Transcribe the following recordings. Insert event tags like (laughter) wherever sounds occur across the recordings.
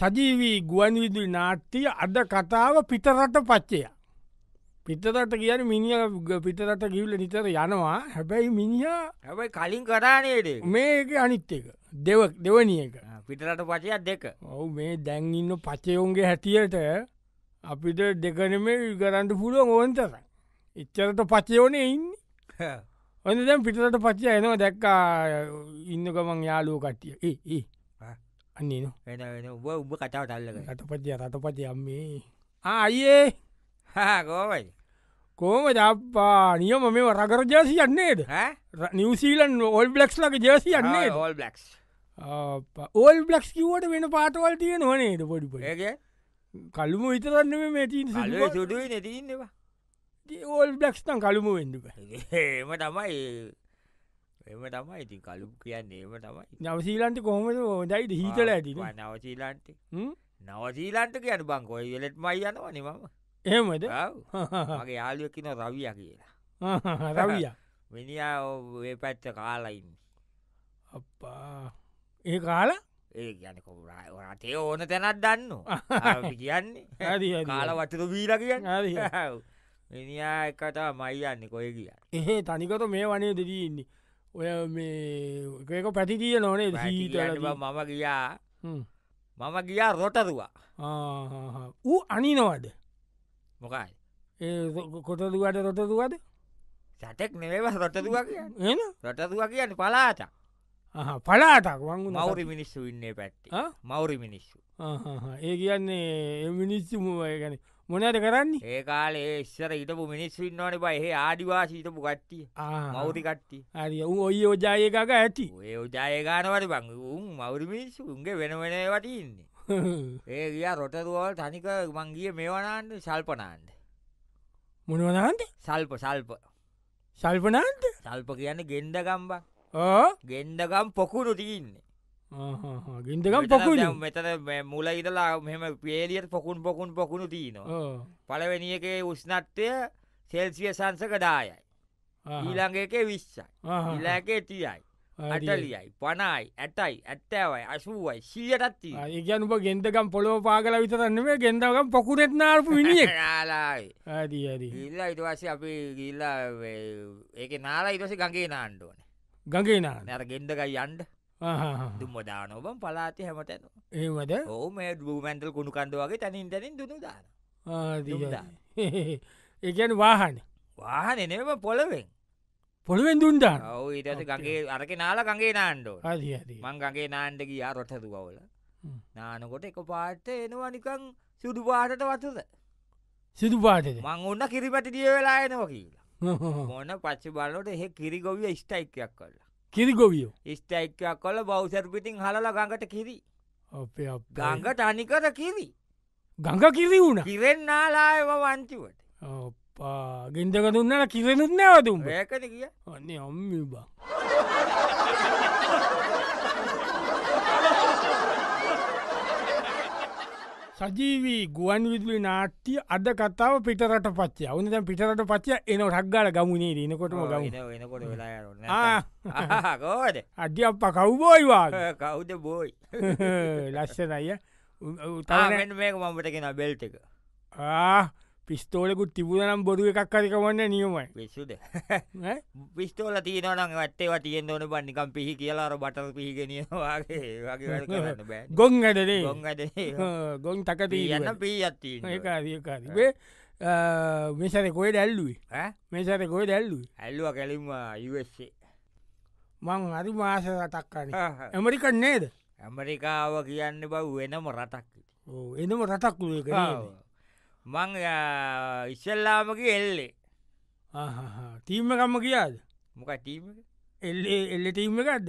සජීවී ගුවන්විදුලි නාට්‍යය අද කතාව පිටරට පච්චය. පිටරට කියන මිනිිය පිටරට ගිවල නිතර යනවා හැබැයි මිනිිය හැබයි කලින් කරානයට මේක අනිත් එක දෙව දෙවනිය එක පිටරට පචයක් දෙක ඔවු මේ දැන්ඉන්න පචයවුන්ගේ හැටියට අපිට දෙකනම කරන්න පුළුව ඕොන්තර එච්චරට පචයෝනේ ඉන්න ඔන්න දැම් පිටරට පචය එනවා දැක්කා ඉන්නකමං යාලෝ කට්ටිය ඒ ඒ අන්නේ ඔබ උබ කතාව තල්ලක රටපතිය රටපති අම්මේ ආයේ හකෝයි කෝම ජප්පා නියම මේ රගර ජාසි යන්නේද නිවසීලන් ඔල් බ්ලක්ස් ලක ජාසි යන්නේ ඔල් බ්ලක්ස් ඕල් බ්ලක්ස් කිවට වෙන පාටවල් තිය නොනේද පොඩිපුරග කල්ුම විතරන්න මේ තින් සුඩුයි නැතින්නවා ඕල් බ්ලක්ස් තන් කළුම වෙඩුක ඒම තමයි එම තමයි ඉතින් කලු කියන්නේ ඒම තමයි නවසීලන්ට කොහොමද හොදයිද හිතල ඇති නවසීලන්ට නවසීලන්ට කියන බංකොයි වෙලෙත් මයි යනවා නිමම එහෙමද මගේ යාලුවකින රවිය කියලා රවිය මිනිියා ඔේ පැත්ත කාලයින්න අපා ඒ කාල ඒ කියන කොරටේ ඕන තැනත් දන්න කියන්නේ කාල වචතු වීර කියන්න මිනිා එකතා මයියන්න කොය කිය එහෙ තනිකොට මේ වනේ දෙදීන්නේ ඔය මේක පැතිතිය නොනේ මම ගියා මම ගියා රොටරුවා ඌ අනිනවද මොකයි ඒ කොටදුවට රොටදුවද සටෙක් නෙව රොටදුව කිය රොටදුව කියන්න පලාට පලාටක් වංගු මවරි මිනිස්සු ඉන්නේ පැත්ති මවරි මිනිස්සු ඒ කියන්නේ මිනිස්සුම ගැන මොනද කරන්නේ ඒ කාලේ ඉස්සර ඉටපු මිනිස්සු ඉන්නවන බයිහේ ආඩිවාසීටපු කට්ටිය මෞරි කට්ටි හරි ඌ ඔයි ෝජායකක ඇති ඒ ෝජායගානවට බං උන් මෞරි මිනිස්සු උන්ගේ වෙනවෙන වටඉන්නේ (laughs) ඒ ගිය රොටරුවල් තනික මංගිය මේවනාන්ට සල්පනාන්ද මොනවනාන්ට සල්ප සල්ප සල්පනාන්ට සල්ප කියන්න ගෙන්ඩගම්බක් ඕ ගෙන්ඩගම් පොකුරු තියන්නේ ගින්දකම් පොකු මෙතන මුල ඉතලා මෙම පේලියට පොකුන් පොකුන් පොකුණු තියනවා පලවෙනිියකේ උස්නත්වය සෙල්සිය සංසකදායයි ඊළඟකේ විශ්සයි ඉලාකේ තියයි අටලියයි පනයි ඇටයි ඇත්තෑවයි අසුවයි සියටත්ති ඒගැන උප ගෙන්දකම් පොලෝ පාගල විතරන්නම ගෙන්දකම් පොකුරෙත් නාර්පු විනිිය (laughs) ලායි ඉල්ලා ඉටවාස අපි ගිල්ලා ඒක නාලා ඉටස ගගේ නාණ්ඩුවන ගගේ නා අර ගෙන්දකයි යන්ඩ දුම දානෝබම් පලාති හැමතැන ඒමද ඕ මේ දූමැන්තල් කුණු කන්ඩ වගේ තැනින් තැනින් දුනු දාන ඒගැන (laughs) වාහන වාහන එනම පොළවෙන් පොළුවෙන් දුන්දා ඔව ඉටස ගගේ අරක නාලකගේ නාන්්ඩෝ මං ගගේ නාන්ඩ ගියා රොටතු බවල නානකොට එක පාට එනවා නිකං සුදු පාටට වතුද සිදු පාටද මං ඔන්න කිරිපටි දිය වෙලා එනවා කියලා මොන පච්චි බලට එහෙ කිරිගොවිය ස්ටයික්යක් කරලා කිරිගොවියෝ ස්ටයික්කයක් කොල බෞසර් පිටින් හලල ගඟට කිරි ගංගට අනිකර කිරි ගඟ කිරි වුණ කිරෙන්නාලායව වංචිවට ගෙන්දක දුන්නල කිරෙනුත් නෑවතුම් ඒකද කිය ඔන්නේ ඔම්ම බා සජීවී ගුවන් විදුලි නාට්‍ය අද කතාව පිටරට පච්චය අවුන දැ පිටරට පච්චය එන රක්්ගල ගමුණේ දනකොටම ගම අඩි අප කව්බෝයිවා (laughs) කවුද බෝයි ලස්සනය තාමට කෙන බෙල්ට එක ආ පිස්තෝලකුත් තිබුණනම් බොරු එකක් හරිකවන්න නියමයි විස්සුද පිස්තෝල තියනවන ඇත්තේව තියෙන් ඕන බන්නිකම් පිහි කියලාර බටල් පිහිගෙනවාගේ ගොන් ඇඩනේ ගොන්ඩ ගොන් තකති යන්න පී අත්ති ඒකාරිකාරිේ මෙසර කොයි දැල්ලුයි මෙසර කොයි දැල්ලු ඇල්ලුව කැලින්ම යුවස්සේ මං හරි මාස රටක්කන ඇමරිකන් නේද ඇමරිකාව කියන්න බව වෙනම රටක් එනම රටක් වුව කරාව මං ඉස්සල්ලාමක එල්ලේ ටීම්මකම්ම කියාද මොක ටීම එල්ලේ එල්ල ටීම්ම එකක්ද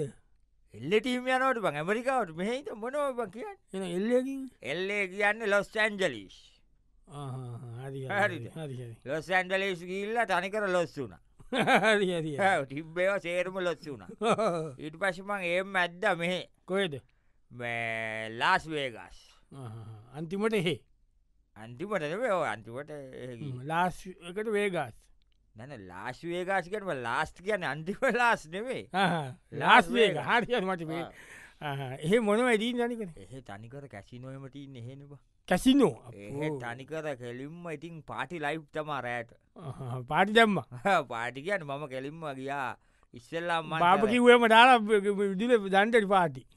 එල්ල ටීම යනට බං ඇමරිකාවට මෙහිත මොනව කියන්න එල්ලකින් එල්ලේ කියන්න ලොස් ඇන්ජලිස් ලොස් ඇන්ඩලේස් ගිල්ල තනිකර ලොස් වුණ ටිබ්බේව සේරම ලොස් වුණ ඉට පශමං ඒම ඇද්ද මෙහෙ කොයද ලාස් වේගස් අන්තිමට එහෙ අන්තිමටන අන්තිමට ලාස් එකට වේගස් නැන ලාස් වේගාසිකටම ලාස්ට කියන අන්තිම ලාස් නෙවේ ලාස් වේග හරිය මට මේ එහ මොන වැඩී තනිකන එහ තනිකර කැසිනොයමටන් එහෙනවා කැසිනෝ තනිකර කෙලින්ම ඉතින් පාටි ලයිප් තමා රෑට පාටි දම්ම පාටි කියන්න මම කෙලින්ම ගියා ඉස්සල්ලාම් බාප කිව්වම දාලා විදිල දන්ටට පාටි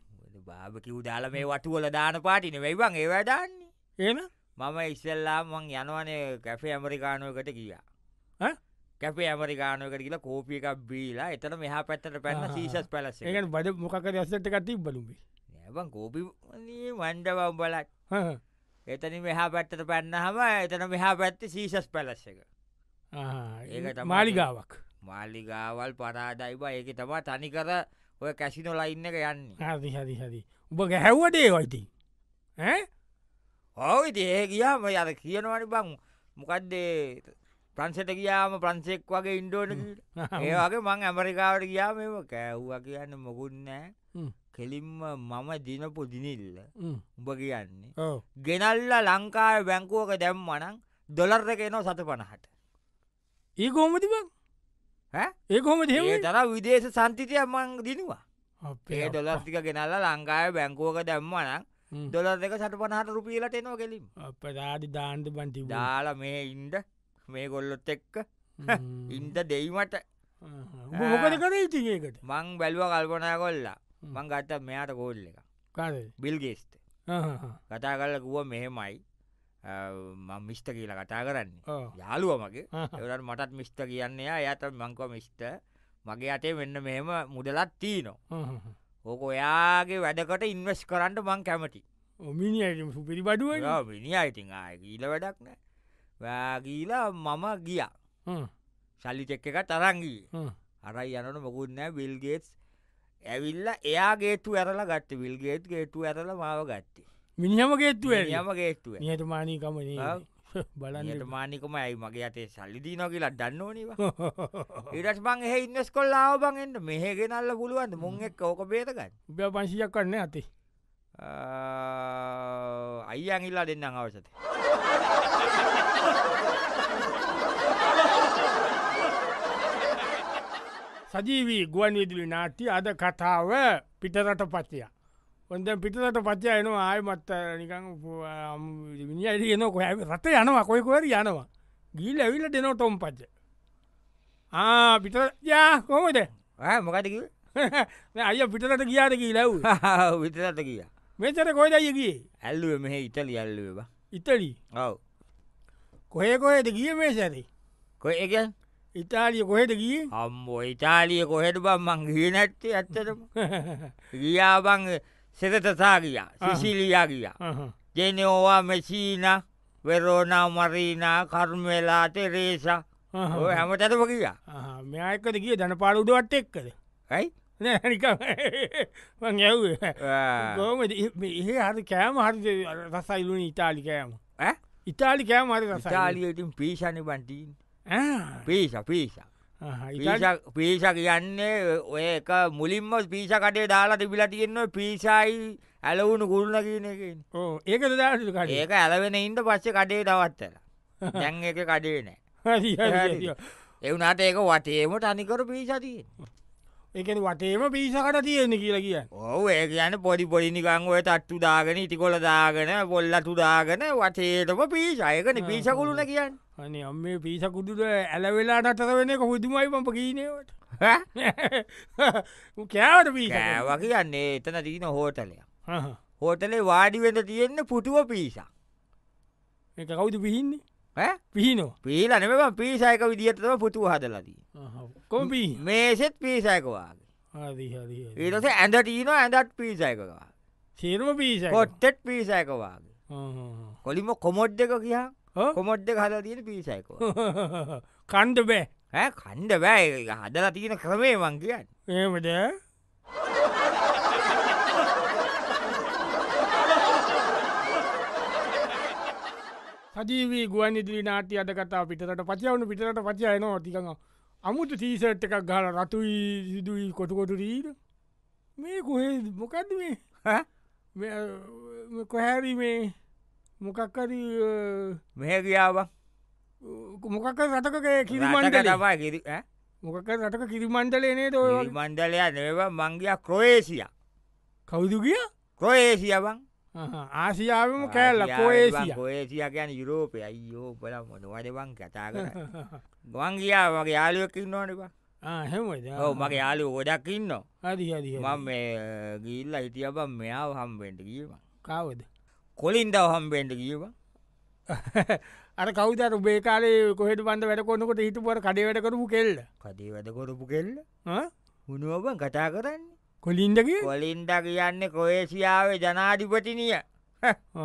බාබ කිව් දාල මේ වටුවල දාන පාටින වෙයිබං ඒවැඩන්නේ ඒන මම ඉස්සල්ලාම මං යනවනේ කැපේ ඇමරිකානුවකට ගියා කැපේ ඇමරිකානුවකට කියලා කෝපිය එකක් බීලා එතන මෙහා පැත්තට පැන්න සීසස් පැලස එක බඩ මොකක් ඇසට කති බලුමි ඇබන් කෝපි වන්ඩව බලත් එතනි මෙහා පැත්තට පැන්න හම එතන මෙහා පැත්ති සීසස් පැලස්ස එක ඒ මාලිගාවක් මාලිගාවල් පරාදයිබ ඒක තමා තනිකර ඔය කැසිනොලයින්න එක යන්න හදි හදි හදි උඹ ගැහැව්වට ඒවයිති ඇ ඔව් ඉතින් ඒ ගියාම අර කියනවනේ බං මොකද්ද ප්‍රංශයට ගියාම ප්‍රංශෙක් වගේ ඉන්ඩෝන ඒ වගේ මං ඇමරිකාවට ගියාම ඒව කෑව්වා කියන්න මොකුත් නෑ කෙලින්ම මම දිනපු දිනිල්ල උඹ කියන්නේ ගෙනල්ලා ලංකාව බැංකුවක දැම් මනං දොලර් එක එනෝ සත පණහට ඒ කොමති බං ඒ කොම දේ තර විදේශ සන්තිතය මං දිනවා අපේ ඩොලස්ටික ගෙනල්ලා ලංකාව බැංකුවක දැම්මනං දොලර් දෙක සට පනහට රුපියලට එනවා කෙලින් අප රාඩි දාන්ඩ බන්ටි දාලා මේ ඉන්ඩ මේ ගොල්ලොත් එක්ක ඉන්ද දෙයිමට මොකද කර ඉතිඒකට මං බැලුව කල්පනා කොල්ලා මං ගත්ත මෙයාට කෝල්ල එක බිල්ගේස්ට කතා කල්ල ගුව මෙහෙමයි මං මිස්ට කියලා කතා කරන්න යාලුව මගේ එවට මටත් මිස්ට කියන්නේ යට මංකව මිස්ට මගේ අටේ වෙන්න මෙහෙම මුදලත් තිීනවා ඕක ඔයාගේ වැඩකට ඉන්වස් කරන්න මං කැමති ඔමිනි අයිම සුපිරි බඩුව මිනි අයිතින් ගීල වැඩක් නෑ වෑගීලා මම ගිය සල්ලි චෙක්ක එක තරංගී අරයි යනට මොකුන්න විල්ගේටස් ඇවිල්ල එයා ගේතු ඇරලා ගත්ත විල්ගේට් ගේටු ඇරල මාව ගත්තේ මිනිහම ගේත්තුව යම ගේත්තුව නියතුමානීකමන (laughs) බලන්නට මානිකම ඇයි මගේ අතේ සල්ලිදී නො කියලා දන්න ඕනවා ඉරට බං එහ ඉන්නස් කොල්ලාව බන්ෙන්ට මෙහගෙනල්ල පුළුවන්ද මුං එක් ඕක බේතකන්න බ පංශියක් කරන්න ඇති අයියන් ඉල්ලා දෙන්න අවසත (laughs) සජීවී ගුවන් විදුලි නාට්‍ය අද කතාව පිටරට පත්තියා ඔොද පිටට පච්චා යනවා ආය මත්ත නිකං විනිිය යන කො රට යනවා කොයිකොර යනවා ගිල් ඇවිල්ල දෙනෝ තොම් පච්ච පිට යා කොමද මොකටකි (laughs) අය පිටට කියාද කිය ලැව් විටට (laughs) කිය මෙචර කොයිද යගේ ඇල්ලුව මෙහ ඉටලි ඇල්ලුව ඉතලි ඔව කොහේ කොහෙද ගිය මේසැරි කොය එක ඉතාලිය කොහෙට ගිය අම්බෝ ඉතාලිය කොහෙට බම් මං ගිය නැත්තේ ඇත්තටම (laughs) ගියාබං Secretaria, Sicilia, Genova, Messina, වෙරෝනා මරීනා කර්මවෙලා තෙරේෂ හැම තැනම කිය මෙයකද කිය ජනපාල උඩුවත් එක්කද ඇයි ගෝම (laughs) ඒ හරි කෑම හරි රසයිලුන ඉතාලි කෑම ඉතාලි කෑම හරි රසාලියටින් පිෂණ බන්ටීන් පිෂ පිෂා පිස කියන්නේ ඔය එක මුලින්ම පිස කටේ දාලා තිබිලා තියෙන්ව පිසායි ඇලවුණු ගුල්න කියන එක ඒක දා ඒක ඇලවෙන ඉන්ට පස්සේ කඩේ තවත්තල දැන් එක කඩේ නෑ එවුනාට ඒක වටේම තනිකර පිසතියෙන්. එකන වටේම පිසකට තියෙන කියලා කිය ඔව ඒ කියන්න පොඩි පොඩිනිකං ඔය තට්ටු දාගෙන ඉටිකොල දාගෙන පොල්ල තුදාගෙන වටේටම පිසයකන පිසකුළුන කියන්න අනි අම්ම පිසකුදුට ඇලවෙලා නතර වෙන කොහුදුමයි පම්ප කියීනවට කෑවට පිසෑව කියන්නේ එතන තියන හෝටලය හෝටලේ වාඩිවෙද තියෙන්න පුටුව පිසා එක කවුද පිහින්නේ පිහිනෝ පීලනම පිසායක විදිහත්තම පුතු හදලදී කොම මේසෙත් පිසායකවාගේ ඒටස ඇඳ ටීන ඇඳත් පිසායකවා සේරම පිස කොට්ටෙට් පිසායකවාගේ කොලිම කොමොඩ් දෙක කියා කොමොඩ් දෙක හදල තියෙන පිසායක (laughs) කණ්ඩ බෑ කණ්ඩ බෑ හදලා තියෙන ක්‍රමේ මං කියන්න ඒමට සජීවී ගුවන් ඉදිරි නාටි අද කතා පිටට පචයවුණු පිටට පචයනවා තිකඟ අමුතු තීසට් එකක් ගාල රතුයි සිදුවී කොටුකොටු රීද මේ කොහේ මොකක්ද මේ කොහැරි මේ මොකක්කරි මෙහැකියාව මොකක් රටක කිරිමන්ට ලබා කිරි මොකක් රටක කිරිමන්ටලනේ ද මණ්ඩලයා නේවා මංගේයා ක්‍රෝේසිය කවුදු කිය ක්‍රෝේසියවන් ආසියාවම කෑල්ල කෝේසිය කෝේසිය ගැන යුරෝපය අයිෝ පල මොනවඩවන් කතාග ගවන්ගියා වගේ යාලුවකින්නවාටවා (laughs) හෙමද මගේ යාලු ගොඩක් ඉන්න මම ගිල්ල හිටියබ මෙයාව හම්බෙන්ට කියීම කවද කොලින්දව හම්බෙන්ට කියීම (laughs) අර කවතර බේකාලේ කොහෙට බඳ වැඩ කොන්නකොට හිටපුුවර කඩේ වැඩ කරපු කෙල්ල කඩේ වැඩ කොරපු කෙල්ල හුණුවබන් කතා කරන්න කොලින්ඩක කොලින්ඩ කියන්නේ කොේසියාවේ ජනාධිපතිනිය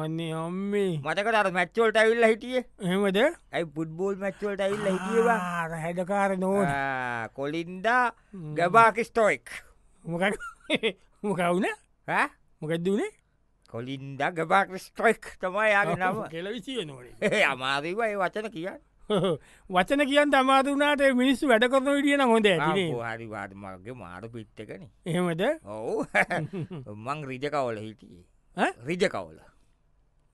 ඔන්නේ ඔම්මේ මතකට අර මැච්චෝල්ට ඇවිල්ල හිටිය හෙමද ඇයි පුඩ්බෝල් මැච්චෝල්ට ඇල්ල හිටියවා අර හැඩකාර නෝ කොලින්ඩා ගබාකිස්ටෝයික් මොකවුන මොකද වනේ කොලින්ඩ ගබාක්ස්ටොයික් තමයි යාගෙන නම කෙලවිසිය නොේ අමාරීවයි වචන කියන්න (laughs) වචන කියන් අමාදුනාට මිනිස්සු වැඩ කරන විටියන හොඳ හරිවාද මගේ මාරු පිට්ටකන එහෙමද ඔවු (laughs) මං රිජකවල හිටියේ රිජකවල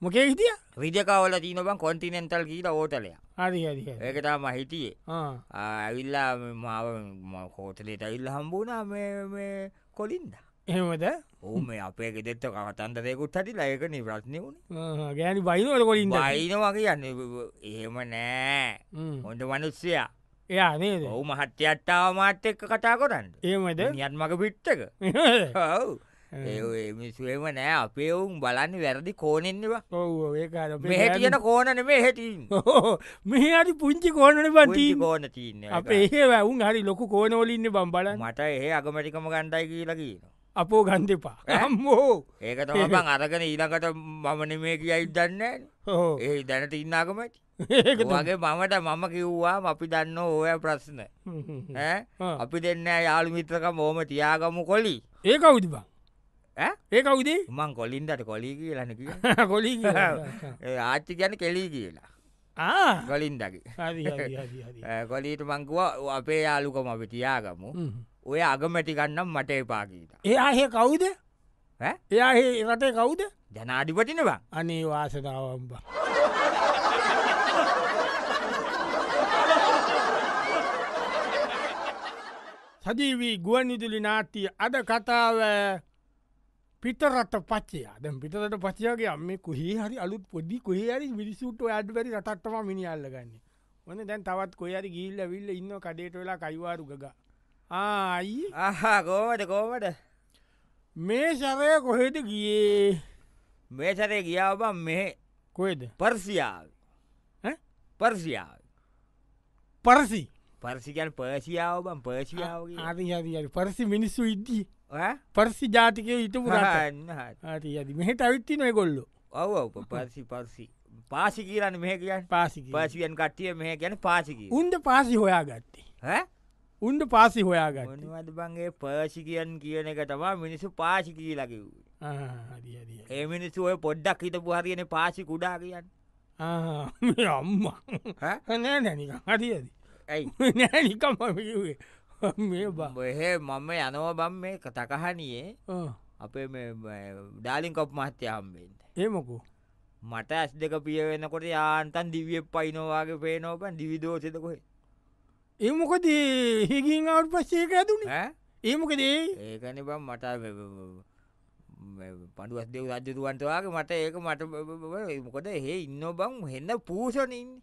මොකේ හිටිය රිජකවල තින බං කොන්ටිනෙන්ටල් කීට ඕටලයා හරි ඒකතා මහිටියේ ඇවිල්ලා මාව හෝටලේට ඉල්ල හම්බුණා කොලින්ද එහෙමද ඕම අපේ ගෙදෙත්ත කතන්දරයකුත් හටි ලයක නිවරත්නය වුණ ගෑන බයිනවලකොලින් බයිනවගේ යන්න එහෙම නෑ හොඳ මනුස්සයා එයානේ ඔහු මහත්්‍ය අට්ටාව මාත්‍ය එක්ක කතා කොරන්න ඒමද යත් මක පිට්ටක ඔව් ඒමිසුවම නෑ අපේ ඔවුන් බලන්න වැරදි කෝනෙන්නවා හටියන කෝනන මේ හැටීන් මේ අරි පුංචි කෝනන පටී කෝන තියන්න අප ඒ වැවුන් හරි ලොකු කෝනෝලින්න බම්බල මට ඒ අගමටිකම ගණ්ඩයි කියලකිනවා අපෝ ගන්ධපා අම්මෝ ඒක තමබන් අරගෙන ඊළකට මමන මේ කියයි දන්න ඒ දැනට ඉන්නාකමට ඒගේ මමට මම කිව්වා අපි දන්න ඕය ප්‍රශ්න අපි දෙන්න යාළු මිත්‍රක මෝම තියාගමු කොලි ඒක උතිබා ඒක උදේ මං කොලින්දට කොලී කියලන කොලි (laughs) (laughs) ආච්චි ගැන කෙලී කියලා කොලින්දගේ (laughs) කොලීට මංකුව අපේ යාලුකම අපි තියාගමු ඔය අගමැටි ගන්නම් මට එපා කියලා. එයා එහෙ කවුද? ඈ? එයා එහෙ රටේ කවුද? ජනාධිපතිනවා. අනේ වාසනාව අම්බා. සජීවී ගුවන්විදුලි නාට්‍ය අද කතාව පිටරට පච්චේ අද පිටරට පචයාගේ අම්ම කොහේ හරි අලුත් පොඩි කොහේරි විනිසුට අඩ බැරි රටත්තම මිනිියල්ලගන්න ඕන දැන් තවත් කොහරි ගිල්ල විල්ල ඉන්න කඩේට වෙලා කයිවාරු ගගා ආයි අහා කෝමට කෝමට මේ සරය කොහෙට ගියේ මේ සරේ ගියාවබන් මෙහෙ කොයිද පර්සියාව පර්සියාව පරසි පර්සිකන් පර්සියාව බම් පර්සියාව ආරිහරි පරසි මිනිස්සු ඉද්දී පර්සි ජාතිකය ඉතුපුරන්න ආති ඇති මෙහෙට අවිත්ති නොයගොල්ලු ඔව පර්සි පර්සි පාසි කියරන්න මෙහ කියන් පාසි පාසිියන් කට්ටිය මෙහ ගැන පාසික උන්ද පාසි හොයා ගත්තේ හැ උන්ට පාසි හොයාගන්න නිවද බන්ගේ පර්සිකයන් කියන එක තමා මිනිස්සු පාසි කියීලකිව් ඒ මිනිස්සු ඔය පොඩ්ඩක් හිටපු හරිගෙන පාසි කුඩා කියන්න අම්මා නෑ නැනික හරිද ඇයි නෑනිකම මේ බහේ මම යනව බම් මේ තකහනියේ අපේ ඩාලින් කොප් මහත්‍ය හම්බෙන්ට ඒමකු මට ඇස් දෙක පිය වෙනකොට යාන්තන් දිවිය පයිනෝවාගේ පේනෝපන් දිවිදෝසෙතකොහේ ඒමොකද හිගින් අවට පස්සේක ඇතුන ඒමකද ඒකන බම් මට පඩුවස් දෙව රජතුවන්තවාගේ මට ඒක මට මොකද හෙ ඉන්න බං හෙන්න පූෂණන්න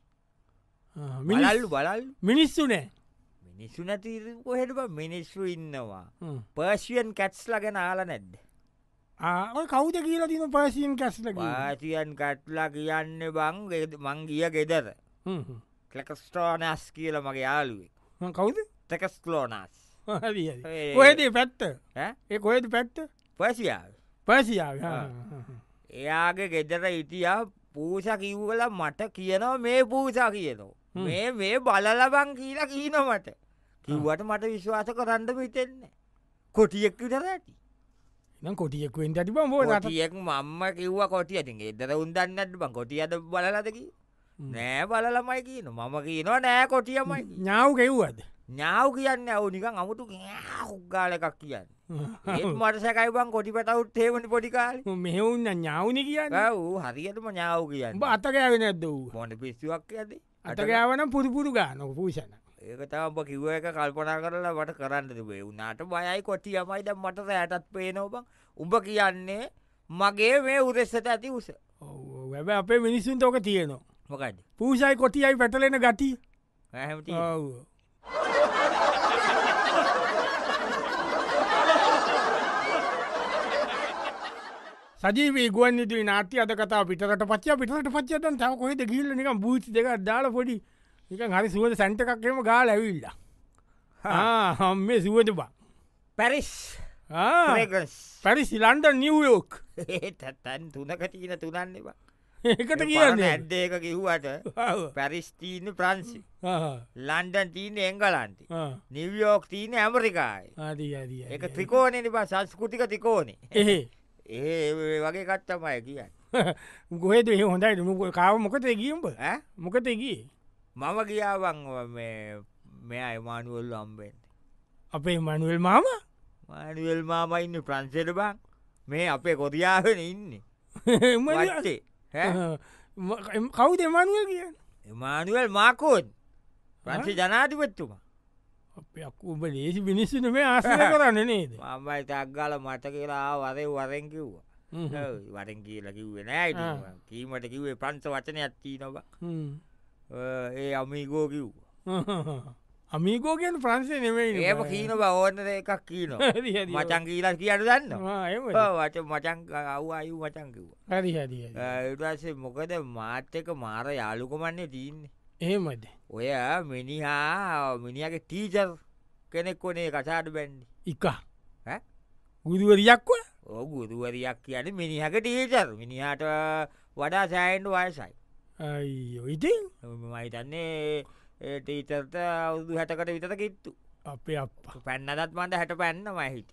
මිලල්ලු බලල් මිනිස්සු නෑ මිනිස්සු නැති කොහෙට මිනිස්සු ඉන්නවා පර්ශියන් කැට්ස්ල ගැන ආල නැද්ද කවුද කියලා තින පර්සියන් කැස්ල පාතියන් කට්ලා කියන්න බං මං ගිය ගෙදර කලකස්ට්‍රෝනස් කියල මගේ යාලුවේ කවුද තකස් ලෝනස් ඔයදී පැත්ත ඒ කොයද පැත්ත පැසියාව පැසියාව එයාගේ ගෙදර ඉටියා පූෂ කිව්වල මට කියනවා මේ පූසා කියනවා මේ මේ බලලබං කියලා කියන මට කිව්වට මට විශ්වාස කරන්න විතෙන්නේ කොටියෙක් විතර ඇති කොටියෙක්ෙන් ඇති බෝ ටියෙක් මම්ම කිව්ව කොටියතිගේ දර උන්දන්නට බං කොටියද බලලදකි නෑ බලලමයි කියන මම කියනවා නෑ කොටියමයි ඥාව් ගෙව්වද ඥාව් කියන්න ඇව නිකන් අමුතු හුක්ගාල එකක් කියන්න මට සැකයිබන් කොටි පටවුත් ඒේමනි පොඩිකාල මෙහවුන්න ඥාවන කියන්න වූ හරියටම ඥාව් කියන්න අතකෑව නැද්ද වූ මොට පිස්තුවක් ඇද අතකෑවන පුදුපුරු ගානක පූෂණ ඒකතා ඔබ කිව්ව එක කල්පනා කරලා වට කරන්න තිබේ උනාට බයයි කොටි යමයි ද මට රෑටත් පේනෝබං උඹ කියන්නේ මගේ මේ උරෙස්සට ඇති උස ඔ වැබ අපේ මිනිස්සුන් තෝක තියෙනවා මොකයිද පූෂයි කොටියයි පැටලෙන ගටි සජීවී ගුවන් ඉදිරි නාට්‍ය අද කතා පිටට පච්චා පිටට පච්චතන් තම කොහෙද ගිල්ල නික බූචි දෙක දාල පොඩි එක හරි සුවද සැන්ට එකක්ම ගාල ඇවිල්ල හම් මේ සුවද බා පැරිස් පැරිස් ලන්ඩ නිවයෝක් (laughs) ඒ තැත්තැන් තුනක තියෙන තුනන්නවා ඒකට කියන්න ඇද්ද ඒක කිව්වට පැරිස්තීන ප්‍රන්සි ලන්ඩන් තීන එංගලන්ති නිවියෝක් තීන ඇමරිකායි එක ත්‍රිකෝණනි බ සංස්කෘතික තිකෝනේ ඒ වගේ කත්තමය කියන්න ගොහෙද (laughs) හොඳයි මුක කාව මොකත ගියම්බ මොකත ගී මම කියාවන් මෙ අයමානුවල් අම්බෙන් අපේ මනුවල් මාම මනුවල් මාමයින්න ප්‍රන්සෙට බං මේ අපේ කොතියාගෙන ඉන්නේ (laughs) මත්තේ කවුද එමානුවල් කියන්න එමානුවල් මාකෝඩ් පන්සේ ජනාධිපත්තුමා ඔබ ලේසි මිනිස්සුන මේ ආස කරන්න නේද මමයි තක්ගාල මට කියලා වරේ වරෙන් කිව්වා වරෙන් කියලා කිව්වේ නෑ කීමට කිව්වේ පන්ස වචනයක් තිී නොබ ඒ අමීගෝ කිව්වා අමිකෝගෙන් ප්‍රන්සේ නෙමයි ඒම කීන බවෝන එකක් කීන (laughs) මචන් කීලා කියට දන්න වච මචන් අව් අයු මචන්කිව ඉටස මොකද මාත්‍යක මාර යාලුකමන්නේ තියන්නේ එහෙමද ඔය මිනිහා මිනිියගේ ටීචර් කෙනෙක් වනේ කසාට බැන්ඩි එක ගුදුවරියක්ව ඕ ගුදුවරයක් කියන මිනිහක ටීචර් මිනිහාට වඩා සෑන්ඩ වයසයි ඉතින් මයිතන්නේ ටීචර්ත අවුදු හැටකට විතර කිත්තු අපේ අප පැන්නදත් මට හැට පැන්නම හිට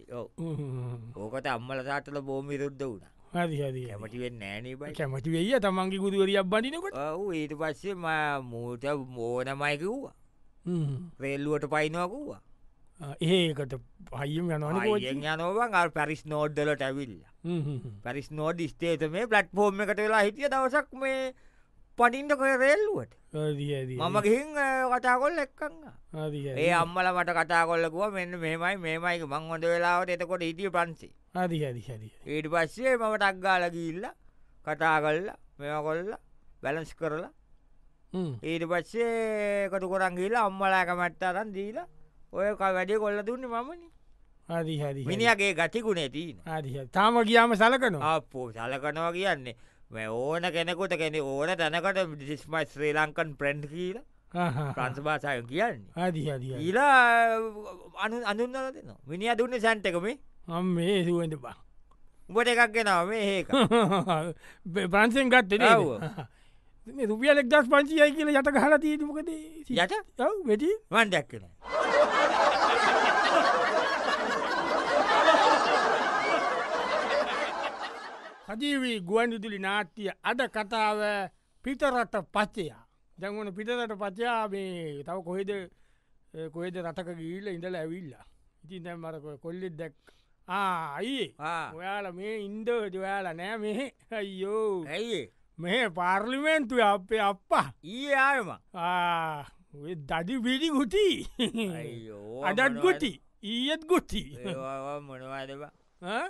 ඕකට අම්මල සාටල බෝම විරුද්ධ වුණ කැමටිවෙන් නෑනේ කැමති වෙය තමන්ගේ ගුදුවරියක් බඳිනකොට ඔවු ඊට පස්සේ මූට මෝනමයකිව්වා රෙල්ලුවට පයිනවකවා ඒකට පයිම් යන යනවන් පැරිස් නෝඩ්ඩලට ඇවිල්ල පැරිස් නෝඩ් ස්ටේත මේ පලට් ෆෝර්ම් එකට වෙලා හිටිය දවසක් මේ පටින්ට කොය රෙල්ලුවට මම ගිහින් කතා කොල් එක්කන්න ඒ අම්මල මට කතා කොල්ලකුව මෙන්න මේමයි මේමයික මං හොඳ වෙලාවට එතකොට ඉටිය පන්සේ ඊට පස්සේ මම ටක්ගාල ගිල්ල කතා කල්ලා මෙම කොල්ල බැලන්ස් කරලා ඊට පස්සේ කොටු කොරන් ගිල අම්මලාක මට්ටරන් දීලා ඔය වැඩේ කොල්ල දුන්න මමනි මිනිගේ ගතිකුණේ තිීන තාම ගියාම සලකනවා අපෝ සලකනවා කියන්නේ ඕන කෙනෙකුට කෙනෙ ඕන තැනකට ිස්මයි ශ්‍රී ලංකන් ප්‍රෙන්ඩ් කියලා ප්‍රන්ස භාසාය කියන්නේ ඊලා අනු අඳුන්න දෙන මිනි අදුන්න සැන්ටකම මේ සුවඳ බා උබට එකක් ගෙනාව ඒක ප්‍රන්සෙන් ගත්ත රුපියලෙක් දස් පංචියයි කියලා යට හලා තීමකද යට වැඩි වන් දැක්කෙන. සජීවී ගුවන්විදුලි නාට්‍යය අද කතාව පිතරට පච්චයා දැන්වන පිටරට පචයා මේ තව කොහෙද කොහෙද රටක ගීල්ල ඉඳල ඇවිල්ලා ඉතින් දැම් මරක කොල්ලෙත් දැක් ආයි ඔයාල මේ ඉන්ද ඔයාල නෑ මෙහෙ අයියෝ ඇයි මේ පාර්ලිමෙන්න්තු අපේ අප්පා ඊ ආයම දඩි පිඩි ගුටි අඩත් ගොටි ඊයත් ගොටි මොනවාදවා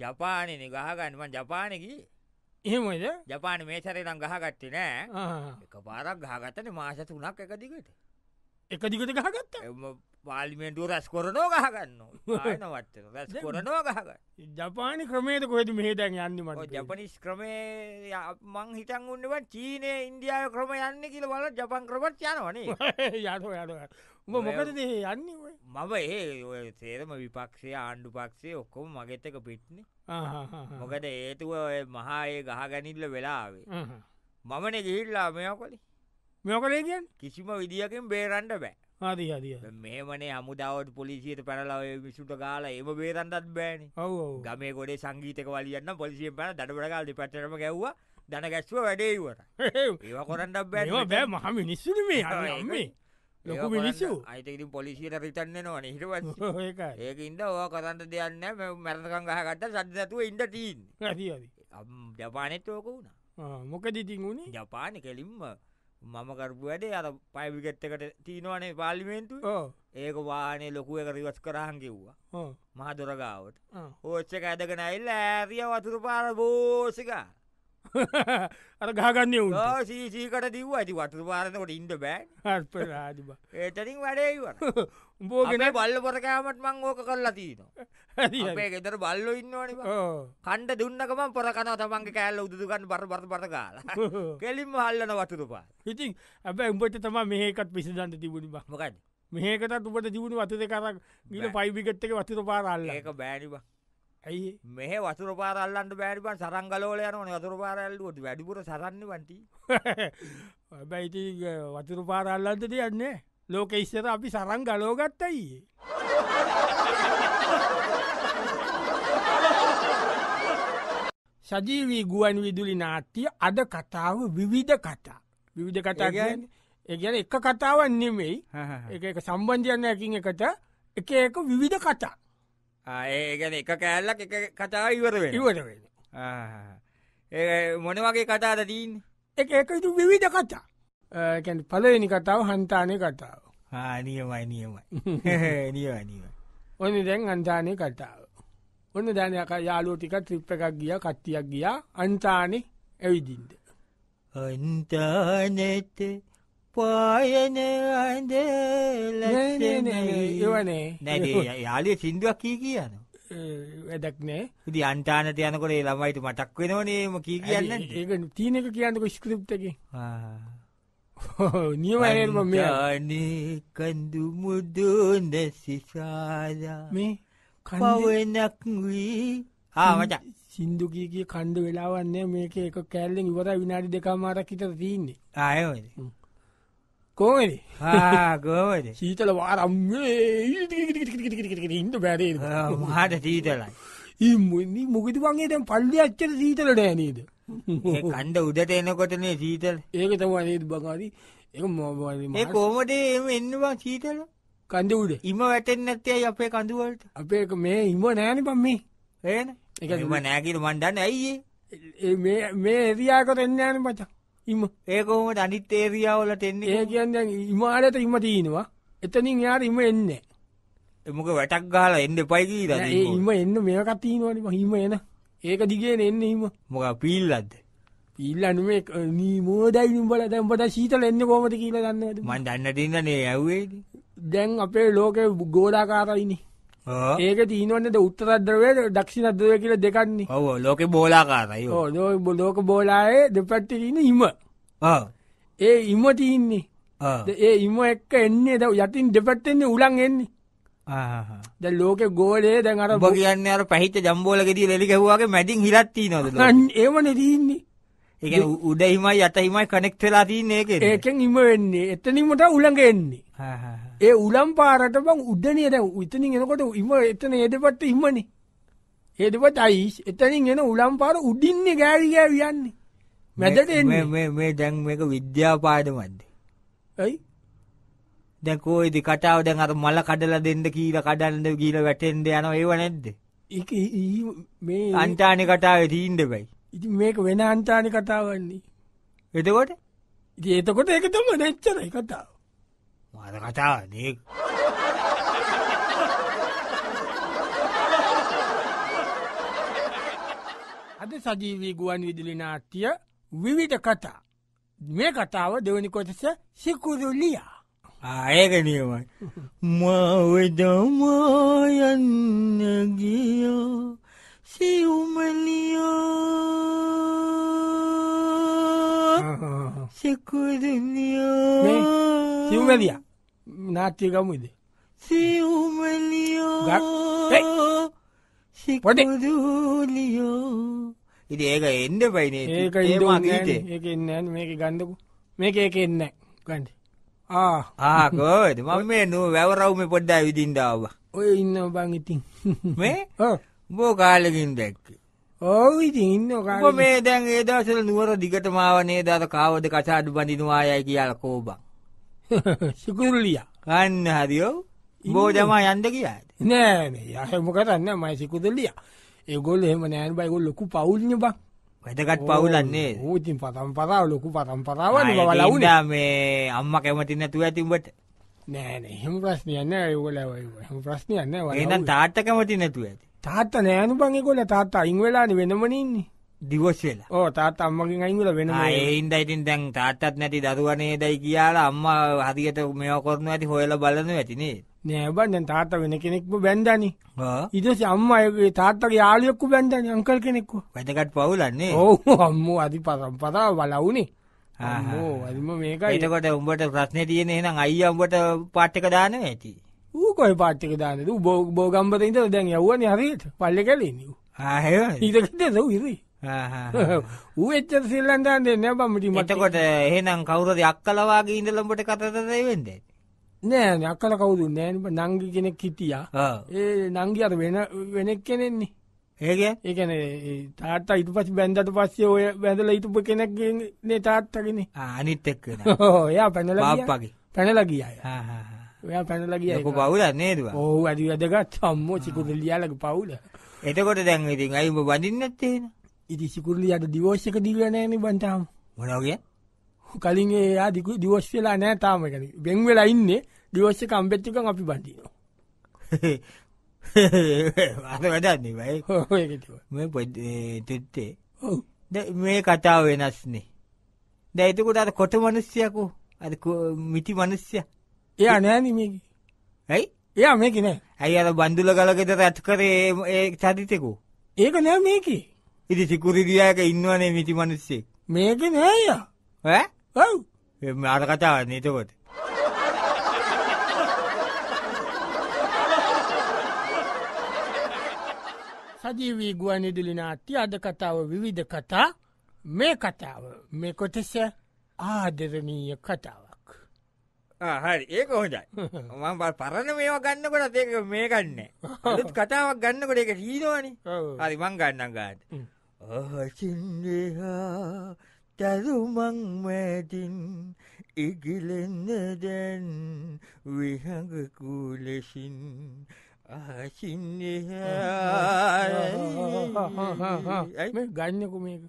ජපානන ගහගන්න මන් ජපාන ගියේ එහෙමද ජපාන මේ සරනම් ගහගත්ති නෑ එක පාරක් ගහගතන මාස තුනක් එක දිගට එක දිගට ගහගත්ත පාලිමෙන්ටුව රැස් කොරනෝ ගහගන්න නවත් රැස් කොරනෝ ගහග ජපාන ක්‍රමේද කොහෙද මෙහතන් යන්නමට ජපනිස් ක්‍රමේ මං හිතන් උන්නවන් චීනය ඉන්දියාව ක්‍රම යන්න කියල බල ජපන් ක්‍රමත් යනවනේ යට (laughs) යට උඹ මොකද දේ යන්න මම ඒ සේරම විපක්ෂය ආණ්ඩු පක්ෂය ඔක්කොම මගෙත්තක පිට්නේ මොකද ඒතුව මහායේ ගහ ගැනිල්ල වෙලාවේ මමන ගිහිල්ලා මෙයකොලි මෙකලේ කියන් කිසිම විදිියකින් බේරන්ඩ බෑ අද අද මේමනේ අමුදාවත් පොලිසියට පැනලාව විසුට ගාලා එම බේරන්ටත් බෑන ගමේ ගොඩේ සංගීතක වලියන්න පොලිසිය පැන දඩපටකාල් දෙපටරම ගැව්වා දන ගැස්ව වැඩේවට (laughs) ඒව කොරන්ඩක් බෑ බෑ මහම නිස්සුන මේ අන්නේ අයිතිකින් පොලිසියට රිතන්නනවන හිටපත් ඒක ඉද ඕ කරන්ට දෙයන්න මැරතකං ගහකට සදධතුව ඉන්ඩ තිීන් ජපානෙත් ඕක වුණා මොක දිතින් වුණේ ජපාන කෙලින්ම මම කරපු ඇදේ අර පයිවිගෙට්ටකට තිීනවනේ පාලිමේන්තු ඒක වානේ ලොකුව කරිවස් කරහන් කිව්වා මහදොරගාවට ඕච්චක ඇදගෙන ඇල්ල ඇරිය වතුර පාර බෝසිකා (laughs) අර ගාගන්න උ සීසීකට දිව් ඇති වටතු පාරතකොට ඉන්ඩ බෑ රාජ ඒතරින් (laughs) වැඩේව බෝගෙන (laughs) බල්ල පොරකෑමට මං ඕක කරලා තියනවා ගෙතර බල්ල ඉන්නවන කණ්ඩ දුන්නකම පොරකන තමන්ගේ කෑල්ල උදුදුකන් බර බර පට කාලා කෙලින්ම හල්ලන වටතුපා ඉතින් ඇබ උඹට තම මේකත් පිසිදන්ට තිබුණි බක්මකන්න මේකටත් උබට තිබුණු වතද කරක් ගිල පයිබිගට්ක වතුර පාරල්ල එක බෑනිවා ඇයි මෙහ වතුර පාරල්ලන්න බෑරිපන් සරංගලෝල යන වතුර පාරල්ලුවට වැඩිපුර සරන්න වන්ටි (laughs) බැයිති වතුර පාරල්ලන්ට තියන්නේ ලෝක ඉස්සර අපි සරං ගලෝගත්තයි (laughs) සජීවී ගුවන් විදුලි නාට්‍ය අද කතාව විවිධ කතා විවිධ කතා ගැන් එකන එක කතාවන් නෙමෙයි එක සම්බන්ධයන්න ඇකින් එකට එක එක විවිධ කතා ඒගැන එක කෑල්ලක් එක කතා ඉවරේ ඉවරවෙන ඒ මොන වගේ කතාද දීන් එක එකතු විවිධ කතා ැන් පලවෙනි කතාව හන්තානය කතාව නියමයි නියමයි නියනීම ඔන්න දැන් අන්තානය කතාව ඔන්න දැනක යාලෝ ටික ත්‍රිප්ප එකක් ගිය කට්ටියක් ගියා අන්තානෙ ඇවිදින්ද අන්තානෙත්තේ යාලේ සිින්දුවක් කී කියන වැඩක් නෑ ඉදි අන්ටානට යනකොට ළමයිට මටක් වෙනවනේම කී කියන්න ඒක තියනක කියන්නක ස්කෘප්තක නියවම මෙයානේ කඳු මුදුන සිසාලා මේ කවනක් වී ආමට සිින්දු කීකිය කණ්ඩ වෙලාවන්නේ මේක එක කැල්ලෙන් ඉවර විනාඩි දෙකා මාරක් හිට තියන්නේ ආයෝද කෝමනි ආගෝමන සීතල වාරම්ේ ඉන්න බැරේ මහට සීතලයි ඉ මොකති වගේ දැන් පල්ලි අච්චර සීතල නෑනේද කණ්ඩ උදට එනකොටනේ සීතල ඒක තමනේද බකාරී ඒ කෝමට එම එන්නවා සීතල කඳ උඩ ඉම වැටෙන් නැත්තේ අපේ කඳුවලට අපේ මේ ඉම නෑන පම් මේ ඒන එක නෑකිට මණ්ඩන්න ඇයිඒ මේ එරියා කොටෙන්න්නෑන පචා ඉම ඒකොහොමට අනිත් ඒරියාවලට එන්නේ ඒ කියන්න ඉමාරත ඉම තියෙනවා එතනින් යාර ඉම එන්න එමක වැටක් ගාල එන්න පයිකී ඉම එන්න මේක තිීනවනම හිම එන ඒක දිගෙන එන්න හිම මොක පිල්ලද පිල්ලනුම නීමෝදයිම් බල දැම්පට සීතල එන්න කොමට කියලා දන්න මන් දන්න දෙන්නනේ ඇවේ දැන් අපේ ලෝක ගෝඩාකාරයිනේ ඒක දීනවන්නද උත්තරද්‍රවය දක්ෂිණද්‍රවය කියල දෙකන්නේ ඔව ලෝක බෝලාකාරයි ලෝක බෝලායේ දෙපැත්තිරන්න ඉම ඒ ඉම තියන්නේ ඒ ඉම එක්ක එන්නේ දව යතින් දෙපැත්තෙන්නේ උලන් එන්නේ ද ලෝක ගෝලේ දැන් අර බ කියන්න අර පැහිත ජම්බෝලගෙදී ලෙලිකහවාගේ මැඩින් හිරත්ති නොද ඒමන දීන්නේ ඒ උඩ හිමයි අත හිමයි කනෙක්ටලා තියන්නේ ඒක ඒකෙන් ඉම වෙන්නේ එතනීමට උළඟ එන්නේ ඒ උලම් පාරට බං උඩනිය දැ උතනින් එනකොට ඉම එතන එදපට ඉම්මනි ඒදපත් අයිස් එතනින් එන උලම් පාර උඩින්නේ ගෑරිගෑ වියන්නේ මැදට මේ දැන් මේක විද්‍යාපාඩමද්ද ඇයි දැකෝයිදි කටාව දැන් අර මල කඩල දෙන්න කීල කඩන්න ගීල වැටෙන්ද යන ඒව නැද්ද මේ අන්ටානි කටාව දීන්ඩ බයි ඉති මේක වෙන අන්ටානි කතාවන්නේ එතකොට ඉති එතකොට එක තම නැච්චරයි කතාව මොකද කතාව නේ අද සජීවී ගුවන් විදුලි නාට්‍ය විවිධ කතා මේ කතාව දෙවනි කොටස සිකුරුලියා ඒක නියමයි මවෙදමයන්න ගියෝ සිවුමලියෝ සිකුරුලියෝ සිවමලියා නාට්‍යය ගමුද සිව්මලියෝ සිපදූලියෝ ඉති ඒක එන්ඩ පයිනේ ඒක ඒක එන්න මේක ගන්ධකු මේක ඒක එන්න ගඩ ආකෝද ම මේ නුව වැවරව්ම පොඩ්ඩා විදිින්ඩාව ඔය ඉන්න බං ඉතින් මේ බෝ (laughs) කාලකින් දැක්ක ඕ ඉතින් ඉන්න මේ දැන් ඒදසල නුවර දිගට මාවනේ දාත කාවද කසාඩු බඳිනවා අය කියල කෝබක් (laughs) සිකුල්ලිය ගන්න හරිෝ බෝජමා යන්ද කියාද නෑන යහෙම කරන්න මයි සිකුදලිය ඒගොල් එම නෑන් බයිගොල් ලොකු පවුල්්‍ය බක් වැදගත් පවුලන්නේ ඌතින් පතම් පතාව ලොකු පතම් පතාව ලවුන මේ අම්ම කැමති නැතුව ඇතිඹට නෑන එහෙම ප්‍රශ්නයන්න ඒවලම ප්‍රශ්නයන්න වන තාත්තකමති නැතුව ඇති තාත්ත නෑනු පංගෙකොල තාත්තා අයිංවෙලානි වෙනමනින්නේ දිවශවෙලා ඕ තාත් අම්මගින් අයිවල වෙන ඒන්ද ඉතින් දැන් තාත්තත් නැති දරුවනේ දැයි කියලා අම්ම හදිගට මෙෝ කරනු ඇති හොයල බලන ඇතිනේ නෑබන් දැන් තාත්ත වෙන කෙනෙක්ම බැන්දනි ඉදස අම්මගේ තාත්තක යාලියක්කු බැන්දන අංකල් කෙනෙක්කු වැදකට පවුලන්නේ ඕ අම්ම අධි පරම්පතා බලවුනේ අම මේක එතකොට උඹට ප්‍රශ්නය තියෙන එනම් අයි අම්බට පාට්ටක දාන ඇති ඌකොයි පාට්ටික දානෙතු බෝ බෝගම්බත ඉද දැන් යවුවන හරියට පල්ල කැලෙනු ආහ ඊට ද ඉරී ඌච්ච සිල්ලන්දන්ද නැබමටි මටකොට එහෙනම් කවුරද අක්කලවාගේ ඉඳලඹට කතතදවෙද. නෑ අක්කල කවුරු නෑන නංගි කෙනෙක් හිටියා ඒ නංගි අර වෙන වෙනෙක් කෙනෙන්නේ. ඒක ඒකන තාත්ත ඉට පස් බැන්ඳට පස්සේ ඔය බැඳල ඉතුප කෙනෙක් නේ තාත්තගෙන අනිත් එක් (laughs) එයා පැනල පගේ පැනල ගිය ඔයා පැනල ගියක පවුල නේද ඕ අඩි වැදගත් සම්මෝ චිකුට ලියලක පවුල එතකොට දැන් ඉතින් අයිම බඳින්නත්තේෙන ඉති සිකුරලි අට දිවෝෂ් එක දිල්ල නෑන බන්ටාම් මොනෝගේ කලින් එයා දිකු දිවෝස් වෙලා නෑ තාම කන බෙන් වෙලා ඉන්න දිවෝෂ්‍ය කම්පෙච්චික අපි බන්ටිනවා අත වැඩන්නේ බයි මේ පොත්තේ මේ කතාව වෙනස්නේ දැයිතකොට අට කොට මනුස්්‍යයකු අ මිටි මනුස්්‍ය එයා නෑනමගේ ඇයි එයා මේකන ඇයි අර බන්දුල ගලගෙත රැත් කරේ චරිතෙකු ඒක නෑ මේකේ ඉරි සිකුරිරියක ඉන්නවනේ මිටි මනුස්සෙක් මේක නෑය ඔව් අර කතාවන්නේ එතකොට සජීවී ගුවන් ඉදිලි නාට්‍ය අද කතාව විවිධ කතා මේ කතාව මේ කොටෙස ආදරණීය කතාවක් හරි ඒක හොඳයි (laughs) මම පරණ මේවා (laughs) ගන්නකොට ඒක මේ ගන්න කතාවක් ගන්නකොට එක හීනවනි හරි මං ගන්නන් ගාට ආසින්දෙහා තරුමං මෑතින් ඉගිලෙන්න දැන් විහඟ කූලෙසින් ආසින්දෙහා ගන්නකු මේක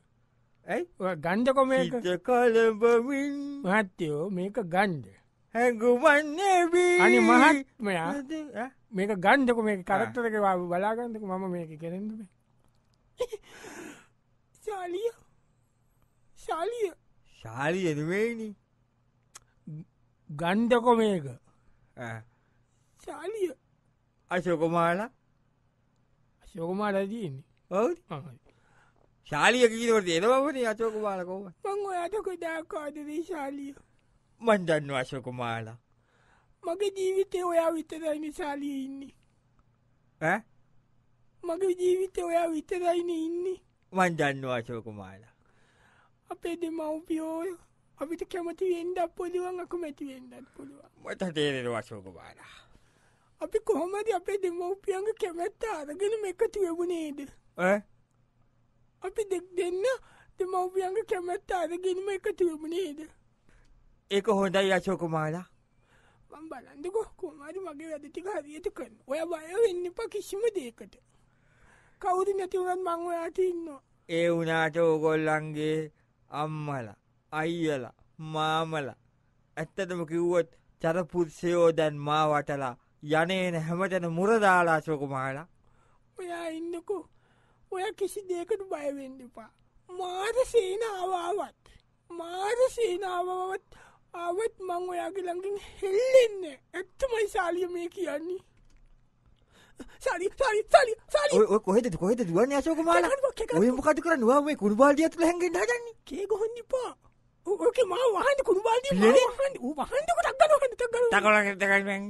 ඇයි ගන්ධ කොමේක කලබමින් මහත්තයෝ මේක ගන්ධ හැගුවන්නේබී අනි මහත්මයා මේක ගන්ධක මේ කරත්තරක බලාගන්නක මම මේක කෙරෙන්දම ශාලිය ශාලිය ශාලිය දවේනි ගණ්ඩකොමේක ශාලිය අශෝකොමාල අශෝකොමාල දයන්නේ ඔව ශාලිය කීවට එනවන අශෝකුමාලකෝ මං ඔයාටක දාකාදරී ශාලිය මන්දන්න අශෝකුමාලා මගේ ජීවිතය ඔයා විතරයිනි ශාලිය ඉන්නේ මගේ ජීවිතය ඔයා විතරයින ඉන්නේ මං දන්නවා අශෝකුමාලා. අපේ දෙමව්පියෝය අපිට කැමති වෙන්ඩක් පොදුවන් අකු මැතිවෙන්නත් පුළුවන් මට තේරෙන වශෝකබාලා. අපි කොහොමද අපේ දෙමව්පියන්ග කැමැත්ත අරගෙන එකතු වෙබුණේද අපි දෙක් දෙන්න දෙමව්පියන්ග කැමැත්ත අරගෙනම එකතු වෙබුණේද ඒක හොඳයි අශෝකුමාලා බලන්දකො කොමරි මගේ වැඩටික හරියට කරන්න ඔය බය වෙන්න පා කිසිම දේකට කවුරු නැතිවුණත් මං ඔයාට ඉන්නවා. ඒ වුණාට ඕගොල්ලන්ගේ අම්මල අයියල මාමල ඇත්තටම කිව්වොත් චරපුත්සයෝ දැන් මා වටලා යනේන හැමතැන මුරදාලා ශෝකුමාලා ඔයා ඉන්නකු ඔය කිසි දෙකට බයවෙන්ඩිපා. මාර සීනාවාවත් මාර සීනාවවත් ආවත් මං ඔයාගේ ළඟින් හෙල්ලෙන්න ඇත්තමයි සාලිය මේ කියන්නේ. සනි සනි සනි සනි කොහෙද කොහෙද දුවන්නේ අශෝක මාලා ඔය මොකද කරන්නේ ඔයා මේ කුණු බාල්දිය ඇතුළ හැංගෙන්න හදන්නේ කේ ගොහන්න එපා ඕකේ මාව වහන්න කුණු බාල්දිය මාව වහන්න ඌ වහන්න කොට අක්කන වහන්න තකන තකන තකන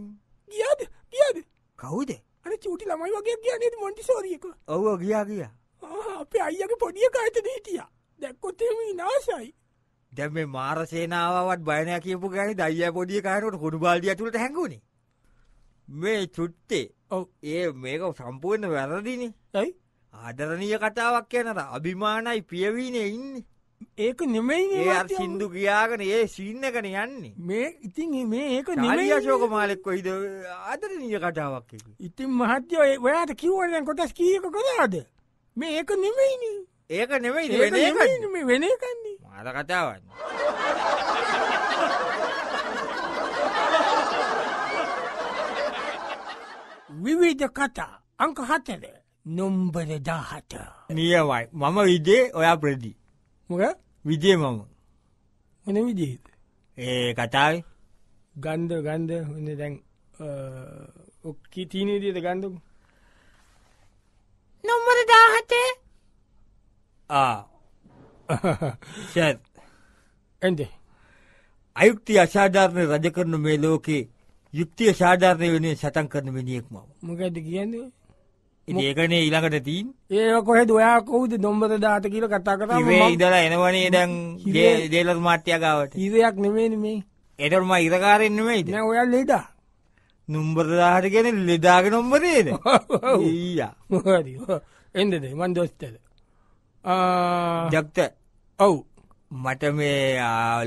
ගියාද ගියාද කවුද අර චූටි ළමයි වගේ ගියා නේද මොන්ටිසෝරි එක ඔව් ගියා ගියා අපේ අයියාගේ පොඩි එකා ඇතද හිටියා දැක්කොත් එහෙම විනාශයි දැන් මේ මාර සේනාවවත් බය නැහැ කියපු ගානේ දయ్యා පොඩි එකාට කුණු බාල්දිය ඇතුළට හැංගුනේ මේ චුට්ටේ ඔව ඒ මේක සම්පූර්ණ වැරදිනේ ඇයි ආදරණීය කතාවක් කියනට අභිමානයි පියවීනේ ඉන්න. ඒක නෙමෙයි අ සිින්දු කියාගෙන ඒ සිීන්නකන යන්නේ මේ ඉතින් මේ ඒක නිලිය ශෝක මාලෙක්ව හිද ආදරනීය කටාවක් ඉතින් මහත්‍යය ඔයාට කිව්වලන් කොටස් කියක කදාද මේ ඒක නෙමෙයිනි ඒක නෙමෙයි වෙන වෙනකන්නේ මාද කතාවන්න. විවිධ කතා අංක හතර නොම්බර දාහත. නියවයි මම විදේ ඔයා ප්‍රදී. මොක විජේ මම. මොන විජේද. ඒ කතායි ගන්ධ ගන්ධ හොඳ දැන් ඔක්කී තිීනේදීද ගන්ධකු. නොම්බර දාහතේ ඇද. අයුක්ති අසාධාරණය රජ කරනු මේ ලෝකේ යුක්තිය සාධාරණය වෙන සටන් කරන මිනිියෙක් ම මොකද කියද ඒකනේ ඉළඟට තිීන් ඒ කොහෙද ඔයා කවුද නොම්බර දාත කියල කතා කර ඉදලා එනවනේ දැන් දේලත් මාට්‍යයකාවට ඉදයක් නෙමේ මේ එටම ඉරකාරෙන්නෙමේ ඉ ඔයා ලෙඩා නුම්බර දාහට ගැන ලෙදාග නොම්බරේද එදද මන් දොස්තද ජක්ත ඔව් මට මේ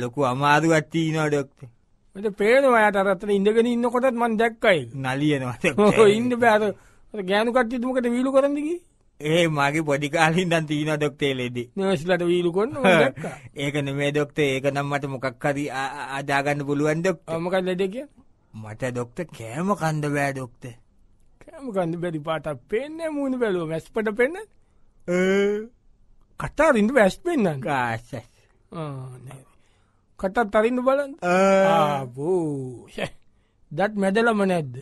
ලොකු අමාරුවත්තිී නොඩොක්තේ මට පේනවා යට අරත්තන ඉඳගෙන ඉන්නකොටත් මන් දැක්කයි නලියනවා ඉන්න බෑර ගෑනු කට්ටි තුමකට වීලු කරන්නකි ඒ මගේ පොඩිකාලින් දන් තිීන ඩොක්ටේලෙදී නසිලට වීලු කොන්න ඒකන මේ ඩොක්ට ඒක නම් මට මොකක්හරි අදාගන්න පුළුවන් ඩොක් මකක් ලෙඩක මට ඩොක්ට කෑම කන්ද බෑ ඩොක්ට කෑම කන්ද බැරි පාටක් පෙන්න මුණ බැලුව වැස්පට පෙන්න කටා රින්ඩ වැස් පෙන්න්න කාශ ඕ නෑ කටත් අරින්න බලන්න ආබූ දත් මැදලම නැද්ද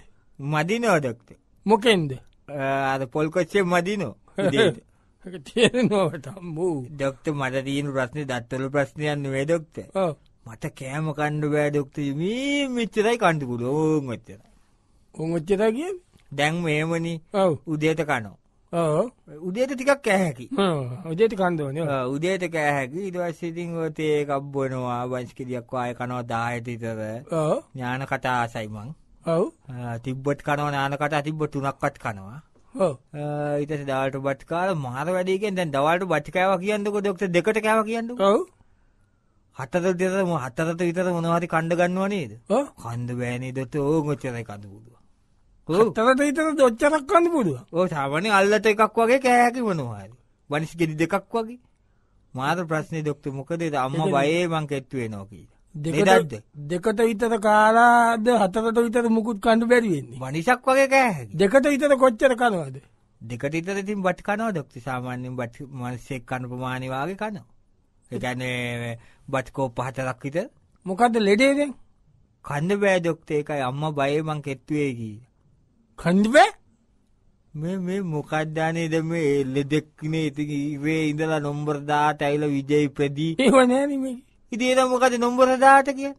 මදිනෝ දොක්ත මොකෙන්ද අද පොල්කොච්චේ මදිනෝ තේරනෝට අම්බූ දොක්ත මට තියන ප්‍රශ්නය දත්වල ප්‍රශ්නයන්න වේදොක්ත මට කෑම කණ්ඩු බෑඩොක්ත මේ මෙච්චරයි කණ්ඩු පුලෝ ඔච්චර ඔ ඔච්චර කිය දැන් මේමනි ඔව් උදේට කනෝ උදේට ටිකක් කෑහැකි උදේට කන්දෝන උදේට කෑහැකි ඉටවස් ඉතින් ඒකක් බොනවා වංශකිරියක් අය කනෝ දායතිතර ඥාන කතා ආසයිමං ඔව තිබ්බොට් කනෝ නාන කතා තිබ්බො තුනක්කත් කනවා ඉතස දාට බට්කාල මාර වැඩිකෙන් දැන් දවල්ට බට්ිකෑව කියන්නක දොක්ට දෙකට කෑව කියන්න ඔව හතර දෙතම හතරත විතර මොනවාරි කණ්ඩ ගන්නවා නේද කන්ද බෑනේ දොට ඕ ගොච්චරයි කඳ පුුදුව හතරට හිතර දොච්චරක් කන්න පුළුව ඕ සාමනය අල්ලට එකක් වගේ කෑහැකි වනවාද බනිස් ගෙඩි දෙකක් වගේ මාත ප්‍රශ්නය දොක්ත මොකදේද අම්ම බයේ මං කෙත්තුවේ නොකීට දෙකට විතර කාලාද හතරට විතර මුකුත් කණඩු බැරිවෙන්නේ මනිසක් වගේ කෑ දෙකට විතර කොච්චර කනවාද දෙකට ඉතර තින් බට් කනවා දොක්ති සාමාන්‍යෙන් බට් මල්සෙක් කන ප්‍රමාණවාගේ කනවා එකැන බට්කෝ පහතරක් විත මොකක්ද ලෙඩේදෙන් කන්න බෑ දොක්ත එකයි අම්ම බයමං කෙත්තුවේකී කන්ඩබෑ මේ මේ මොකක්ධානයද මේ එල්ලෙදෙක්නේ ඉතිවේ ඉඳලා නොම්බරදාට ඇයිල විජයි ප්‍රදී ඒවනෑනම ඉදේද මොකද නොම්බරදාට කිය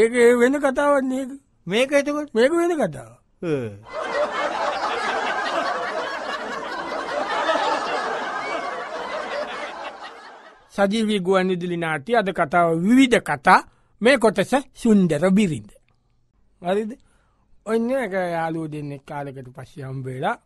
ඒක ඒ වෙන කතාවන්නේ මේක එතකොට මේක වෙන කතාව සජීවී ගුවන් ඉදිලි නාටි අද කතාව විවිධ කතා මේ කොටස සුන්දර බිරිඳ. හරිද? ඔන්න එක යාලූ දෙන්නෙක් කාලෙකට පශ්යම් වෙලා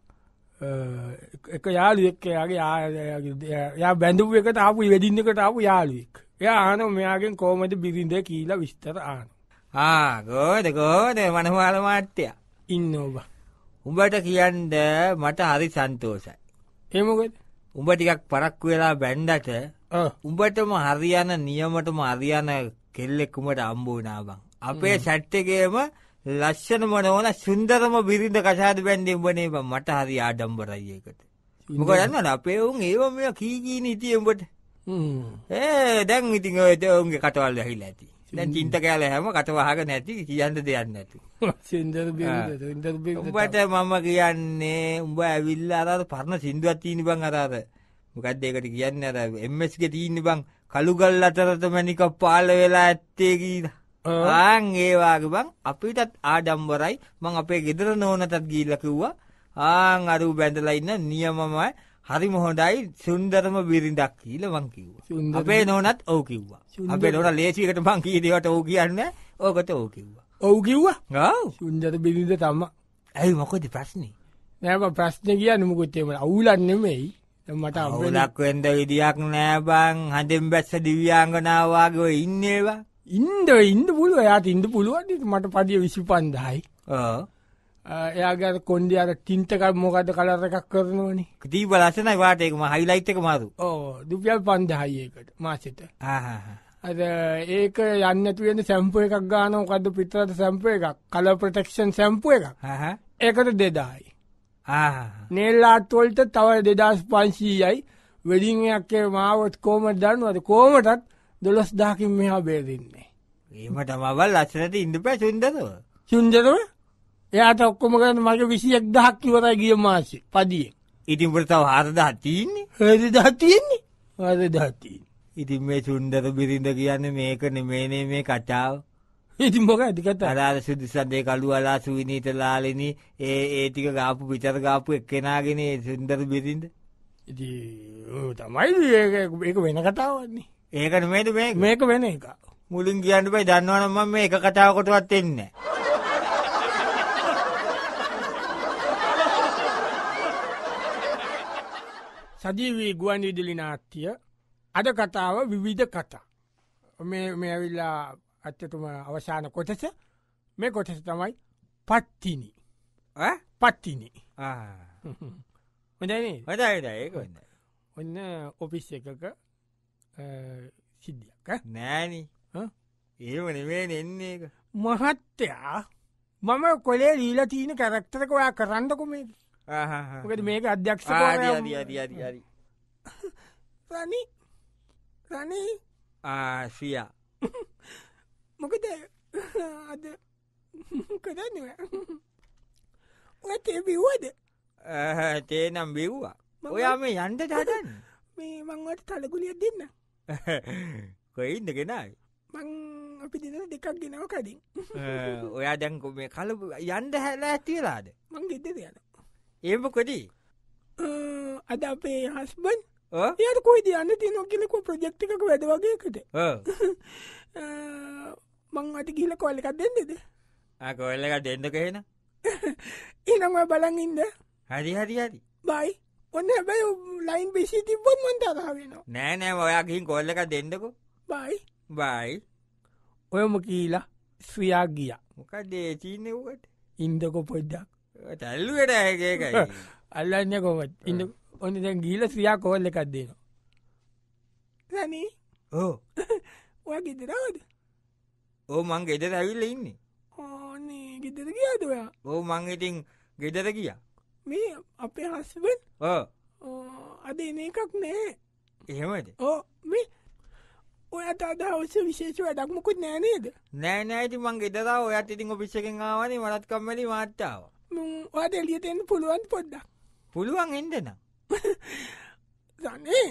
එක යාලුවෙක් එයාගේ යා බැඳුව එකට ආපු වැඩින්නකට ආපු යාලුවෙක් එය ආන මෙයාගෙන් කෝමට බිරිඳ කියීලා විස්තර ආන ආගෝද ගෝද මනහවාල මාට්‍යය ඉන්න ඔබ උඹට කියන්ද මට හරි සන්තෝසයි එමකද උඹ ටිකක් පරක්කු වෙලා බැන්්ඩට උඹටම හරියන නියමටම අරියන කෙල්ලෙක්කුමට අම්බෝනාබං අපේ සැට්ටගේම ලස්සනම නෝන සුන්දරම බිරිඳ කසාද බැන්දෙන් වනේ මට හරි ආඩම්බරයියකට. මොකදන්න අපේ ඔවුන් ඒව මෙ කීගීන හිටිය උඹට ඒ දැන් ඉතිං ඔයට ඔවුන්ගේ කටවල් ඇහිලා ඇති. දැන් චින්ත කෑල හැම කටවහග නැති කියන්න දෙයන්න ඇතු උඹට මම කියන්නේ උඹ ඇවිල්ල අරද පරණ සිින්දුවත් තිීනි බං අරාද මොකත් ඒකට කියන්න ඇර එම්මස්ක තිීනි බං කළුගල් අතරත මැනික පාල වෙලා ඇත්තේ කියලා ආන් ඒවාගේ බං අපිටත් ආඩම්බරයි මං අපේ ගෙදර නෝනතත් ගීලකිව්වා ආං අරු බැඳලඉන්න නියමමයි හරි මොහොඩයි සුන්දරම බිරිඳක් කියීල මං කිව්වා අපේ නෝනත් ඕ කිව්වා අපේ නොට ලේසිකට මං කීදවට ඕ කියන්න ඕකට ඕ කිව්වා ඔව් කිව්වා ගව සුන්දර බිරිඳ තම ඇයි මොකද ප්‍රශ්නය නෑම ප්‍රශ්න කියන්න මුකොත්තේම අවුලන්නෙමෙයි මට අවුලක් වෙන්ද විදිියක් නෑබං හඳෙන් බැස්ස දිවියංගනාවාගේ ඉන්නේවා ඉන්ඩ ඉන්ඩ පුළුව එයාට ඉන්ඩ පුළුවන් මට පඩිය විසි පන්දහයි එයාගර කොන්ඩ අර ටින්ටකක් මොකද කලර එකක් කරනවන දී බලසනයි වාටයකම හයිලයිට්ක මාරු ඕ දුපියල් පන්දහයකට මාසට අද ඒක යන්නතුවෙන සැම්ප එකක් ගානෝකද පිතරට සැම්ප එකක් කල ප්‍රටෙක්ෂන් සැම්ප එක ඒකට දෙදායි නෙල්ලාටවොල්ට තව දෙදස් පංශීයයි වෙඩිංයක්කේ මාවත් කෝමට දන්නුවද කෝමටත් දොළොස් දාකින් මෙහා බේරෙන්නේ ඒමට මවල් අසනට ඉඳපෑ සුන්දරව සුන්දරව එයාට ඔක්කොම කරන්න මගේ විසියක් දහක් කිවරයි ගිය මාසි පදියෙන් ඉතින් පරතාව හරදා තියන්නේ හරි දහතියන්නේ හද දහතිී ඉතින් මේ සුන්දර බිරිඳ කියන්න මේක නෙමේනේ මේ කචාව ඉතින් මොක ඇතිකත අරාර සුදුසන්දේ කළු අලා සුවිනීට ලාලෙන ඒ ඒතික ගාපු පිචර ගාපු එක්කෙනගෙන සුන්දර බිරිඳ තමයි ඒක වෙන කතාවන්නේ ඒක නෙමෙයිද මේ මේක වෙන එක. මුලින් කියන්න බෑ දන්නවනම් මම මේ එක කතාවකටවත් එන්නේ සජීවී ගුවන් විදුලි නාට්‍ය අද කතාව විවිධ කතා. මේ මේ ඇවිල්ලා අත්තතුම අවසාන කොටස මේ කොටස තමයි පත්තිනි පත්තිනි හොඳයි හොඳයිද ඒක ඔන්න ඔෆිස් එකක සිද්ධියක් නෑන ඒම නෙවේ එන්නේ එක මහත්තයා මම කොලේ ලීලා තියන කැරක්ටරක ඔයා කරන්නකොමේ කට මේක අධ්‍යක්ෂ රනි රනී ආශයා මොකද අද කදන්න ඔතේ බිව්වද තේනම් බිව්වා ඔයා මේ යන්ට හදන්න මේ මංවට තලගුලිය දෙන්න කොයි ඉන්න කෙනයි මං අපි දින දෙකක් ගෙනව කඩින් ඔයා දැන්කො මේ කල යන්ඩ හැලා ඇතිලාද මං ගෙද යන ඒම කොඩී අද අපේ හස්බන් යට කොයි දයන්න තියන කියලකු ප්‍රජෙක්්ික වැඩ වගේකට මං අට ගිල කොල්ල එකක් දෙන්නේෙද කොල්ල එකක් දෙන්න කහෙන එනවා බලන් ඉන්න හරි හරි හරි බයි ඔන්න හැබැයි ලයින් බිසි තිබ්බොත් මන් තරාවෙනවා නෑ නෑ ඔයා ගිහින් කොල්ල එක දෙන්නකු බයි බයි ඔයම කීලා ස්්‍රයා ගිය මොක දේචීනවට ඉන්දකො පොද්දක් තැල්ලුවට ඇකයි (laughs) අල්ලන්න කොමත් ඉන්න ඔන්න දැන් ගීල ස්්‍රියා කෝල්ල එකක් දෙනවා රැනී ඕ ඔය ගෙදරවද ඕ මං ගෙදර ඇවිල්ල ඉන්නේ ඕනේ ගෙදර කියාදයා ඕ මං ඉතින් ගෙදර කියා මේ අපේ හස්බන් අද එන එකක් නෑ එහෙමද ඕ මේ ඔයත් අදවස විශේෂ වැඩක්මකුත් නෑනේද නෑනෑති මංගේ දලා ඔයත් ඉතිං පිස්සකෙන් ආවනේ මලත් කම්මලි වාට්ටාව වාට එලියතෙන් පුළුවන් පොඩ්ඩක් පුළුවන් එන්දන දන්නේ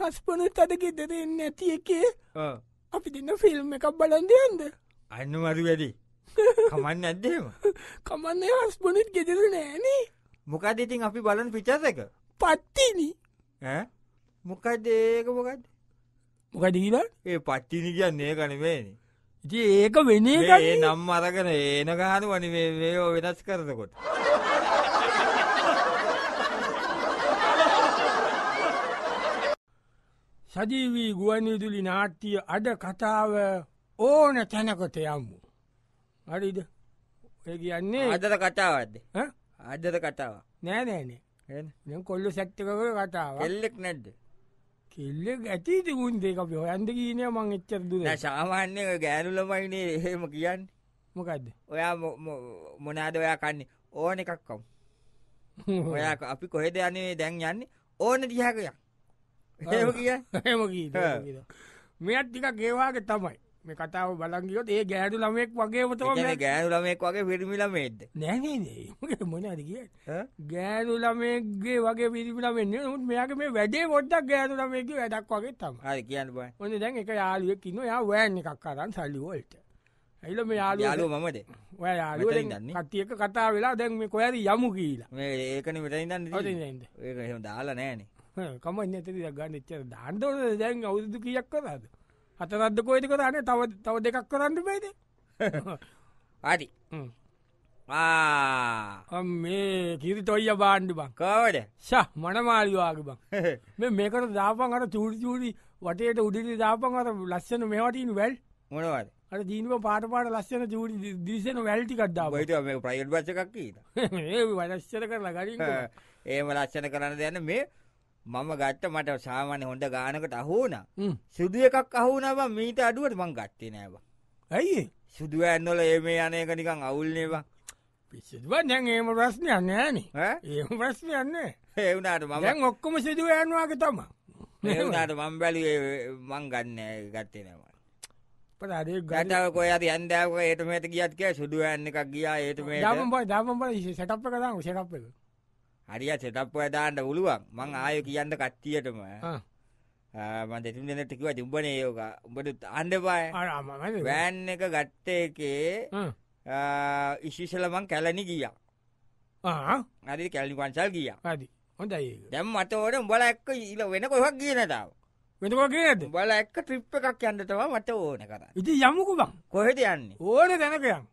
හස්පනුත් අද ගෙදරෙන් නැති එකේ අපි දෙන්න ෆිල්ම් එකක් බලන්දයන්ද අන්නු මරු වැඩි කමන්න ඇදම කමන්නේ හස්බොනත් ගෙදර නෑනේ මොකද ඉතින් අපි බලන් පිචසක පත්තින මොකක්ද ඒක මොකක්ද මොකදීල ඒ පට්ටිනි කියන්න ඒ කනවේනි ඉති ඒක වෙන ඒ නම් අරගෙන ඒන ගහන වනිේ වෙනස් කරනකොට. සජීවී ගුවනිදුලි නාට්‍යය අඩ කතාව ඕන තැනකොට යම්මු. හරිද ඒ කියන්නේ අදත කතාවත්ද අදත කතාව නෑ නෑනේ කොල්ල සැට්ටකව කතාව එල්ලෙක් නැද්ද කෙල්ලෙක් ඇති තිබුන්දේ අප හොයන්ද කියනය මං එච්චර දුන සාමාන්‍ය ගෑනුලමයිනේ එහෙම කියන්න මොකක්ද ඔයා මොනාද ඔයා කන්නේ ඕන එකක්කම් (laughs) ඔයා අපි කොහෙද යන්නේ දැන් යන්නේ ඕන දිහකයක් හම කිය මෙත් ටික ගේවාගේ තමයි මේ කතාව බලගියොත් ඒ ගෑඩු ළමෙක් වගේ තම ගෑනු ළමෙක් වගේ පිරිමිලමේද නැනේද මොනාද කිය ගෑනු ළමේගේ වගේ පිරිමිලමෙන් ත් මෙයාගේ මේ වැඩේ ොඩ්ඩක් ගෑනු ළමයක වැඩක් වගේ තම හරි කියන්න බ ඔන්න දැන් එක යාලුවක් කින්න යා වෑන් එකක් කරන්න සල්ලිවෝල්ට ඇයිල මේ යාල යාලු මමද ඔය යාලුව කට්ටියක කතා වෙලා දැන් මේ කොයද යමු කියීලා මේ ඒකන වෙටයින්න ඒ දාලා නෑනේ කම නැතති ගන්න එච්චර දාන්දවන දැන් අවුදු කියක් කරාද අතරද්ද කොයිති කරන්නේ තව තව දෙකක් කරන්න පයිද (laughs) අඩි (laughs) මේ කිරි තොයිය බාණ්ඩි බං කවඩ ශ මනමාලිවාගේ බං මෙ මේකට දාපන් අට චූඩි චූඩි වටේට උඩිරි දාපන් අර ලස්සන මෙවටීන් වැල් මොනවද අට දීනව පාට පාට ලස්සන චූඩි දිරිසන වැල්ටිකක්දා ට ප්‍රයිට් බච්චකක් කියීට (laughs) වලස්සර කරලා ගරින් ඒම ලක්ෂණ කරන්න දෙන්න මේ මම ගත්ත මට සාමාන්‍ය හොඳ ගානකට අහුවන සුදු එකක් අහුනව මීට අඩුවට මං ගත්තේ නෑව. ඇයි සුදුව ඇන්නොල ඒ මේ අනයක නිකං අවුල්නේවා පිසිදුව දැන් ඒම ප්‍රශ්නය නෑන ඒම ප්‍රශ්නයන්න (laughs) ඒවුණට මම ඔක්කොම සිදුව යන්වාගේ තම ඒවුණට මං බැලි මං ගන්න ගත්තෙනවා පරේ ගටාව කොයද අන්දාව ඒටමට ගියත්ක සුදුව ඇන්න එකක් ගියා ඒටම දම දම සටප්ප කතාව සටප්පක හරිය සෙටප්පය දාන්න පුළුවන් මං ආය කියන්න කට්ටියටම මම දෙතුන් දෙනෙක්ට කිව්වා තිබ්බනේ ඒක උඹට ආන්න බෑ වෑන් එක ගත්ත එකේ ඉසිසල මං කැලණි ගියා ආ හරි කැලණි පන්සල් ගියා හරි හොඳයි දැන් මට ඕන උඹලා එක්ක ඊළ වෙන කොහෙවත් ගියේ නැතාව වෙනකොගේද බල එක්ක ට්‍රිප් එකක් යන්නටවා මට ඕන කර ඉති යමුකු බං කොහෙද යන්නේ ඕන දැනකයන්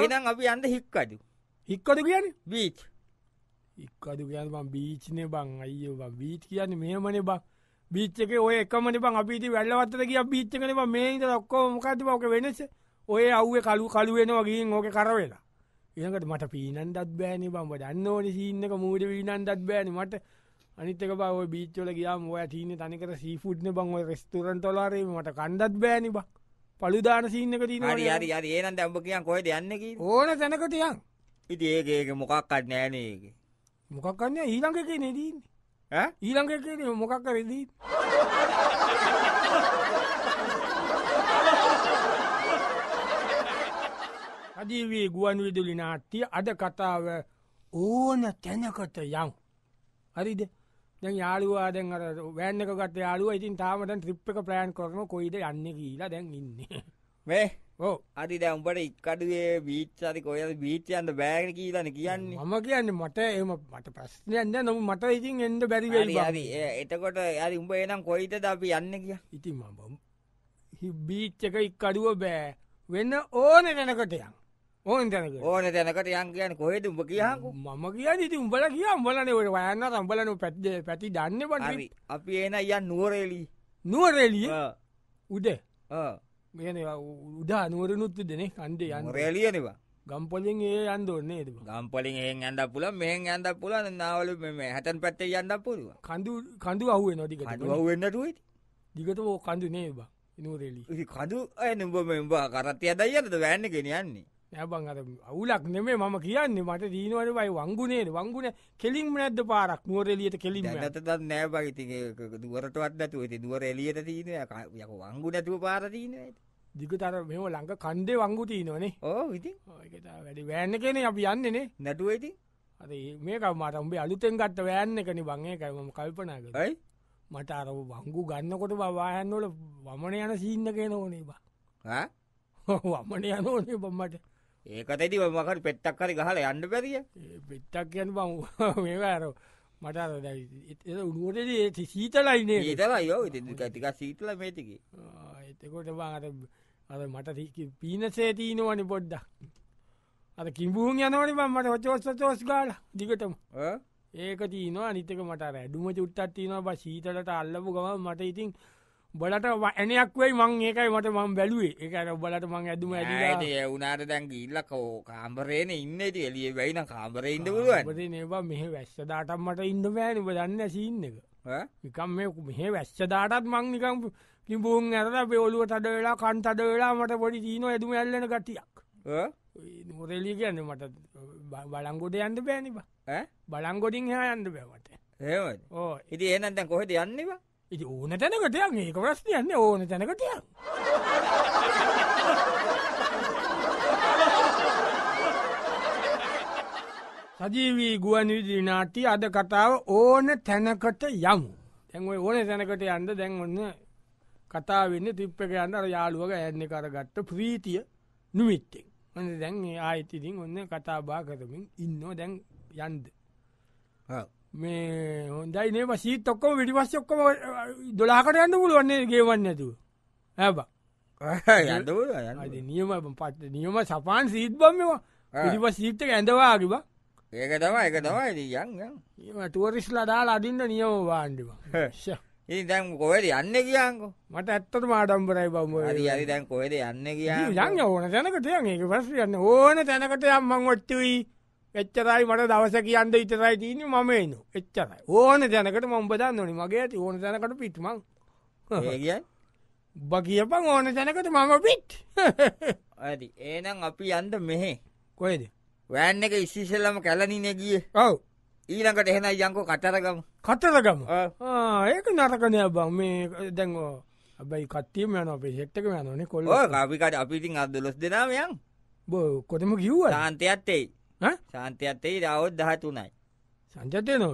ඒනම් අපි අන්න හික්කඩු හික්කොඩු කියන්නේ බීච් ඉක්කද කියන්න බං බීච්න බං අය බ බීච් කියන්න මෙහමන බං බිච්චක ඔය එකමන බං අපිට වැල්ලවත්තර කිය බිච්චකන බ මේද ඔක්කෝමකති බෝක වෙනස ඔය අව්ේ කලු කලුවෙනවගේ ඕක කරවෙලා ඒකට මට පීනන්දත් බෑනි බම්බ දන්න ඕන සිීන්නක මූඩ වීනන්දත් බෑන මට අනිතක බව බීච්චල ගියා ඔය තිීන තනිකට සීෆුට්න බං රෙස්තුරන් තොලාරේ මට කණ්ඩත් බෑනි බ පළුදාන සිීන්නක තින රි ඒනන් දැම්ඹ කියන් කොයිද යන්නකි ඕන තැනකටයන් ඉති ඒඒක මොකක් කත් නෑනේගේ මොකක්ගන්න ඊළඟ එක නෙදීන්නේ ඊළඟ එක මොකක් කරදී අදීවී ගුවන් විදුලි නාට්‍ය අද කතාව ඕන තැනකට යම් හරිද දැ යාලුවා දැන් අර වැෑන්නක ගත යාලුව ඉතින් තාමට ත්‍රිප්ක ප්ලෑන් කරන කොයිද යන්න කියලා දැන් ඉන්නේ වේ අරි දැම්බට ඉක්කඩුවේ බීච්චරි කොයද බීච්චයන්ට බෑග කියලන කියන්නේ මම කියන්න මට එම මට ප්‍රශ්නයන්න නොම මට ඉතින් එන්ඩ බැරිගරි එතකොට ඇරි උඹ එනම් කොයිට ද අපි යන්න කිය ඉති මම බීච්චක ඉක්කඩුව බෑ වෙන්න ඕන දැනකටයන් ඕන තැනක ඕන තැනකට යන් කියන කොහෙද උඹ කියහකු මම කිය ඉති උඹල කිය උඹලන ඔට වයන්න සම්බලන පැත්ද පැති දන්න පට අපි එන යන් නුවරේලි නුවරෙලිය උඩ මෙන උඩා නුවරනුත්තු දෙනෙ කන්ඩේ යන්න රැලියනවා ගම්පොලින් ඒ අන්දෝන්නේ ගම්පොලින් ඒ ඇඳ පුල මෙහ ඇඳ පුල නාවල මෙ හැතන් පැත්තේ යන්න පුළුව කඳු කඳු අහුව නොටික අුවන්නටුවයි දිගට ෝ කඳු නේබ නූරෙලි කඳු අය නුඹ මෙබා කරත්ය දයියද වැෑන්න කෙන යන්නේ නැබන් අර අවුලක් නෙමේ මම කියන්නේ මට දීනවට බයි වංගුනේද වංගුන කෙලින්ම නැද්ද පාරක් නුවර එලියට කෙලින් නැතත් නෑ බගිති දුවරටවත් නැතුව ඇති දුවර එලියට තියන යක වංගු නැතුව පාර තියන ඇති දිගතර මෙම ලංඟ කන්දේ වංගු තියනවනේ ඕ විති වැඩි වෑන්න කෙනෙ අපි යන්නනේ නැටුවයිති අද මේක මට උඹේ අලුතෙන් ගත්ත වෑන්න එකන බංගේ කරම කල්පනාකයි මට අර වංගු ගන්නකොට බවායන්නොල වමන යන සීන්නක නොනේ බා වමන යනෝනේ බම්මට ඒකතැති මකට පෙත්තක් කරි ගහල යන්න පැරිය පෙත්තක් කියන බං (laughs) මේක ඇරෝ මට උනුවටේ සීතලයින්නේ ඒතලා යෝ ටික සීතල මේතිකි එතකොට බාට අර මට පීනසේ තිීනවනි පොඩ්ඩක් අර කිඹූන් යනවනි මට ඔචෝස්ස චෝස් ගාල දිගටම ඒක තිීනවා නිතක මට ඇඩුම චුට්ටත් තිනවා බ සීතලට අල්ලපු ගම මට ඉතින් බලට ඇනයක් වෙයි මං ඒකයි මට මං බැලුවේ එකන බලට මං ඇදුම ඇ වුනාට දැන් ඉල්ලකෝ කාම්බරේන ඉන්න ඇති එලිය වැයින කාම්බර ඉන්න පුලුවන් ඒවා මෙහ වැස්සදාටම් මට ඉන්න බෑනිබ දන්න සීන්න එක නිකම් මේ මෙහ වැස්සදාටත් මං නිකම් ලිඹුන් ඇරල පෙවලුව තඩ වෙලා කන් තඩ වෙලා මට පොඩි චීන ඇතුම ඇල්ලන ගටියක් මොරෙලි කියන්න මට බලංගොට යන්න බෑනිබ බලංගොඩින් හා යන්න බෑවට ඒ ඕ ඉති ඒනන්ත කොහෙද යන්නවා ඉති ඕන තැනකටයක් ඒක ප්‍රශ්න යන්න ඕන තැනකටයක් සජීවී ගුවන් විදිරි නාට්‍ය අද කතාව ඕන තැනකට යමු. දැන් ඔය ඕන තැනකට යන්න දැන් ඔන්න කතා වෙන්න තිප්පක යන්න අර යාළුවක ඇන්න කරගත්ත ප්‍රීතිය නුවිත්තෙන් ඔන්න දැන් ආයිතිතින් ඔන්න කතාබා කරමින් ඉන්නෝ දැන් යන්ද මේ හොඳයි නේ වසීත් ඔක්කම විඩිවස් ඔක්කම දොලාකට යන්න පුළුවන්නේ ගේවන්න ඇතුව හැබ නියම පත් නියම සපාන් සීත් බම්මවා පිරිිප සීත්තක ඇඳවාගිබ ඒක තම එක තමයි යන්න ඒම තුවරිස්ලා දාලා අදින්න නියම වාන්ඩිවා ශ ඉතින් දැන් කොහෙද යන්නේ කියන්කෝ මට ඇත්තටම ආඩම්බරයි බම් හරි හරි දැන් කොහෙද යන්නේ කියන්නේ යන්න ඕන තැනකට යන්න ඒක ප්‍රශ්නේ යන්නේ ඕන තැනකට යම් මං ඔච්චුයි එච්චරයි මට දවස කියන්න විතරයි තියෙන්නේ මම එනු එච්චරයි ඕන තැනකට මම බදන්න ඕනේ මගේ ඇති ඕන තැනකට පිට මං ඒ කියන්නේ ඔබ කියපන් ඕන තැනකට මම පිට් හරි එහෙනම් අපි යන්න මෙහෙ කොහෙද වෑන් එක ඉස්සෙල්ලම කැලණිනේ ගියේ ඔව් ඊළඟට එහෙන යංකෝ කටරගම කටරගම ඒක නරකනය බං මේ දැන්ෝ ඇබයි කටීම යන අපේ හෙක්ටක යනනේ කොල්ල ගිකට අපිටින් අදලොස් දෙනාමයන් බෝ කොටම කිව්ව ශාන්තයත්තෙයි ශාන්තයත්තෙයි රවොත් දහතුනයි සංචතය නො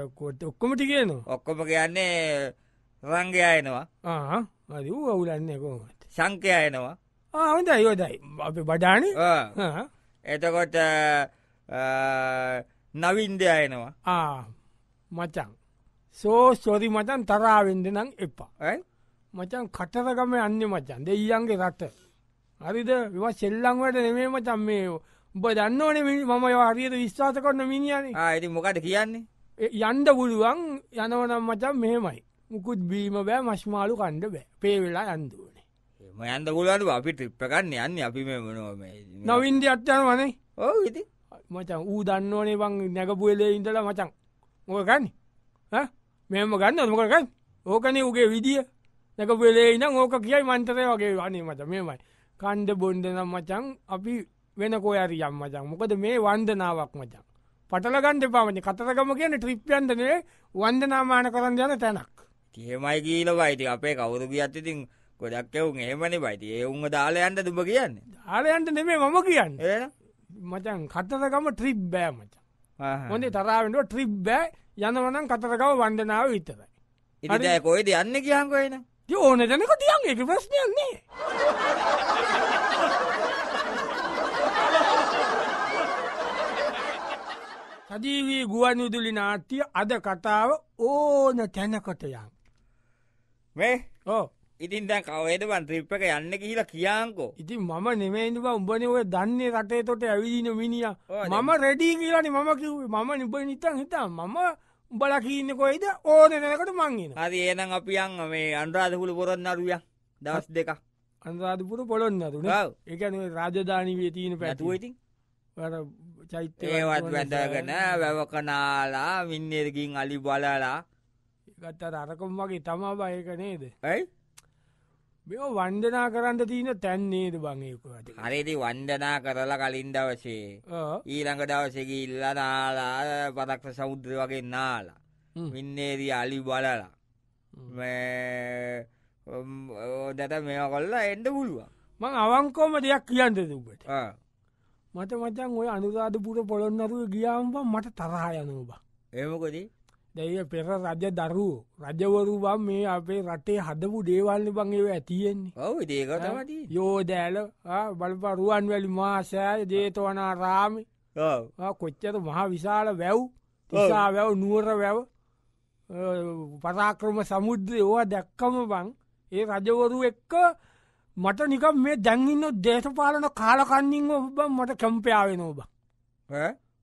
එකොට ඔක්කොම ටිකේන ඔක්කොම කියන්නේ රංගයායනවා රි වූ අවුලන්නේ කොමට සංකයායනවා ආහොඳ යෝදයි අප බඩාන එතකොට නවින්දයා එනවා ආ මචන් සෝ සොරි මචන් තරාවෙන්ද නම් එපා ඇයි මචන් කටරගම යන්න මචන් දෙයියන්ගේ රට හරිද විවා සෙල්ලංවට නෙමේ මචන් මේ උඹ දන්නවන මම හරියට විශ්වාස කරන මිනිියන ඇති මොකට කියන්නේ යන්ඩ පුළුවන් යනවනම් මචන් මෙහෙමයි මුකුත් බීම බෑ මශ්මාලු කණ්ඩ බෑ පේවෙලා යන්දුවනේ එම යන්ද පුළුවන් අපි ටිප්පකන්න යන්න අපි මේ මනොම නවින්ද අත්යන වනේ ඕ ඉති මචන් ඌ දන්නවනේ බං නැකපුවෙලේ ඉඳලා මචන් ඕක ගන්න මෙම ගන්න මොකගන්න ඕකනේ උගේ විදිිය නැකපුවෙලේ ඉනම් ඕක කියයි මන්තරය වගේ වනේ මත මෙමයි කණ්ඩ බොන්ඩ නම් මචන් අපි වෙන කෝයරි යම් මචන් මොකද මේ වන්දනාවක් මචන් පටලගන්ඩ පාමන කතරකම කියන ට්‍රිප්ියන්ටනේ වන්දනාමාන කරන්න යන තැනක් තියෙමයි කියීල බයිති අපේ කවුරු ගියත්තිතින් ගොඩක් එවුන් එහෙමනි බයිති ඒ උන්ව දාලයන්ට දුම කියන්න ආලයන්ට නෙමේ මම කියන්න ඒ මචන් කතරගම ට්‍රිප් බෑ මචන් හොඳේ තරාවෙන්ට ට්‍රිප් බෑ යනවනම් කතරගම වන්දනාව විතරයි ඉරිදෑ කොයිද යන්න කියන්කොයින ඕන දැනක තියන් එක ප්‍රශ්නයන්නේ සජීවී ගුවන් විදුලි නාට්‍ය අද කතාව ඕන තැනකටයන් වේ ඕ ඉතින් දැන් කවේද වන් ත්‍රිප් එක යන්න කියලා කියාංකෝ ඉතින් මම නෙමේද බා උඹනේ ඔය දන්නේ රටේ තොට ඇවිදින මිනිහා මම රෙඩි කියලානේ මම කිව්වේ මම නිබේ නිතන් හිතා මම උඹලා කියන්නේ කොයිද ඕනේ නැනකට මං එන හරි එහෙනම් අපි යන් මේ අනුරාධපුර පොරොන්නරුවන් දවස් දෙකක් අනුරාධපුර පොළොන්නරුනේ ඔව් ඒ කියන්නේ රාජධානියේ තියෙන පැතුව ඉතින් අර චෛත්‍ය ඒවත් වැඳගෙන වැව කනාලා මින්නේකින් අලි බලලා ඒකට අරකම් වගේ තමයි බා ඒක නේද ඇයි මෙ වන්දනා කරන්න තියන තැන්නේද බංයකුවට හරිදි වන්දනා කරලා කලින් දවසේ ඊළඟ දවසක ඉල්ල නාලා පදක්ෂ සෞද්‍ර වගේ නාලා මින්නේදී අලි බලලා දැත මෙ කොල්ලා එන්ඩ පුළුවන් මං අවංකෝම දෙයක් කියන්න දුබට මට මචන් ඔය අනුරාධපුර පොළොන්නරුව ගියාම්බ මට තරහා යනවා එමකොදී දැයි පෙර රජ දරුව රජවරු බම් මේ අපේ රටේ හදපු දේවල්ල බංගේව ඇතියෙන්නේ ඔව දේකතමති යෝදෑල බලප රුවන් වැලි මාසෑ ජේතවනා රාමි කොච්චර මහා විශාල වැව් තිසා වැව් නුවර වැව පරාක්‍රම සමුද්‍රය ඕවා දැක්කම බං ඒ රජවරු එක්ක මට නිකම් මේ දැන්ඉන්න දේශපාලන කාලකන්නින් ඔබ මට කැම්පයාවෙන ඔබ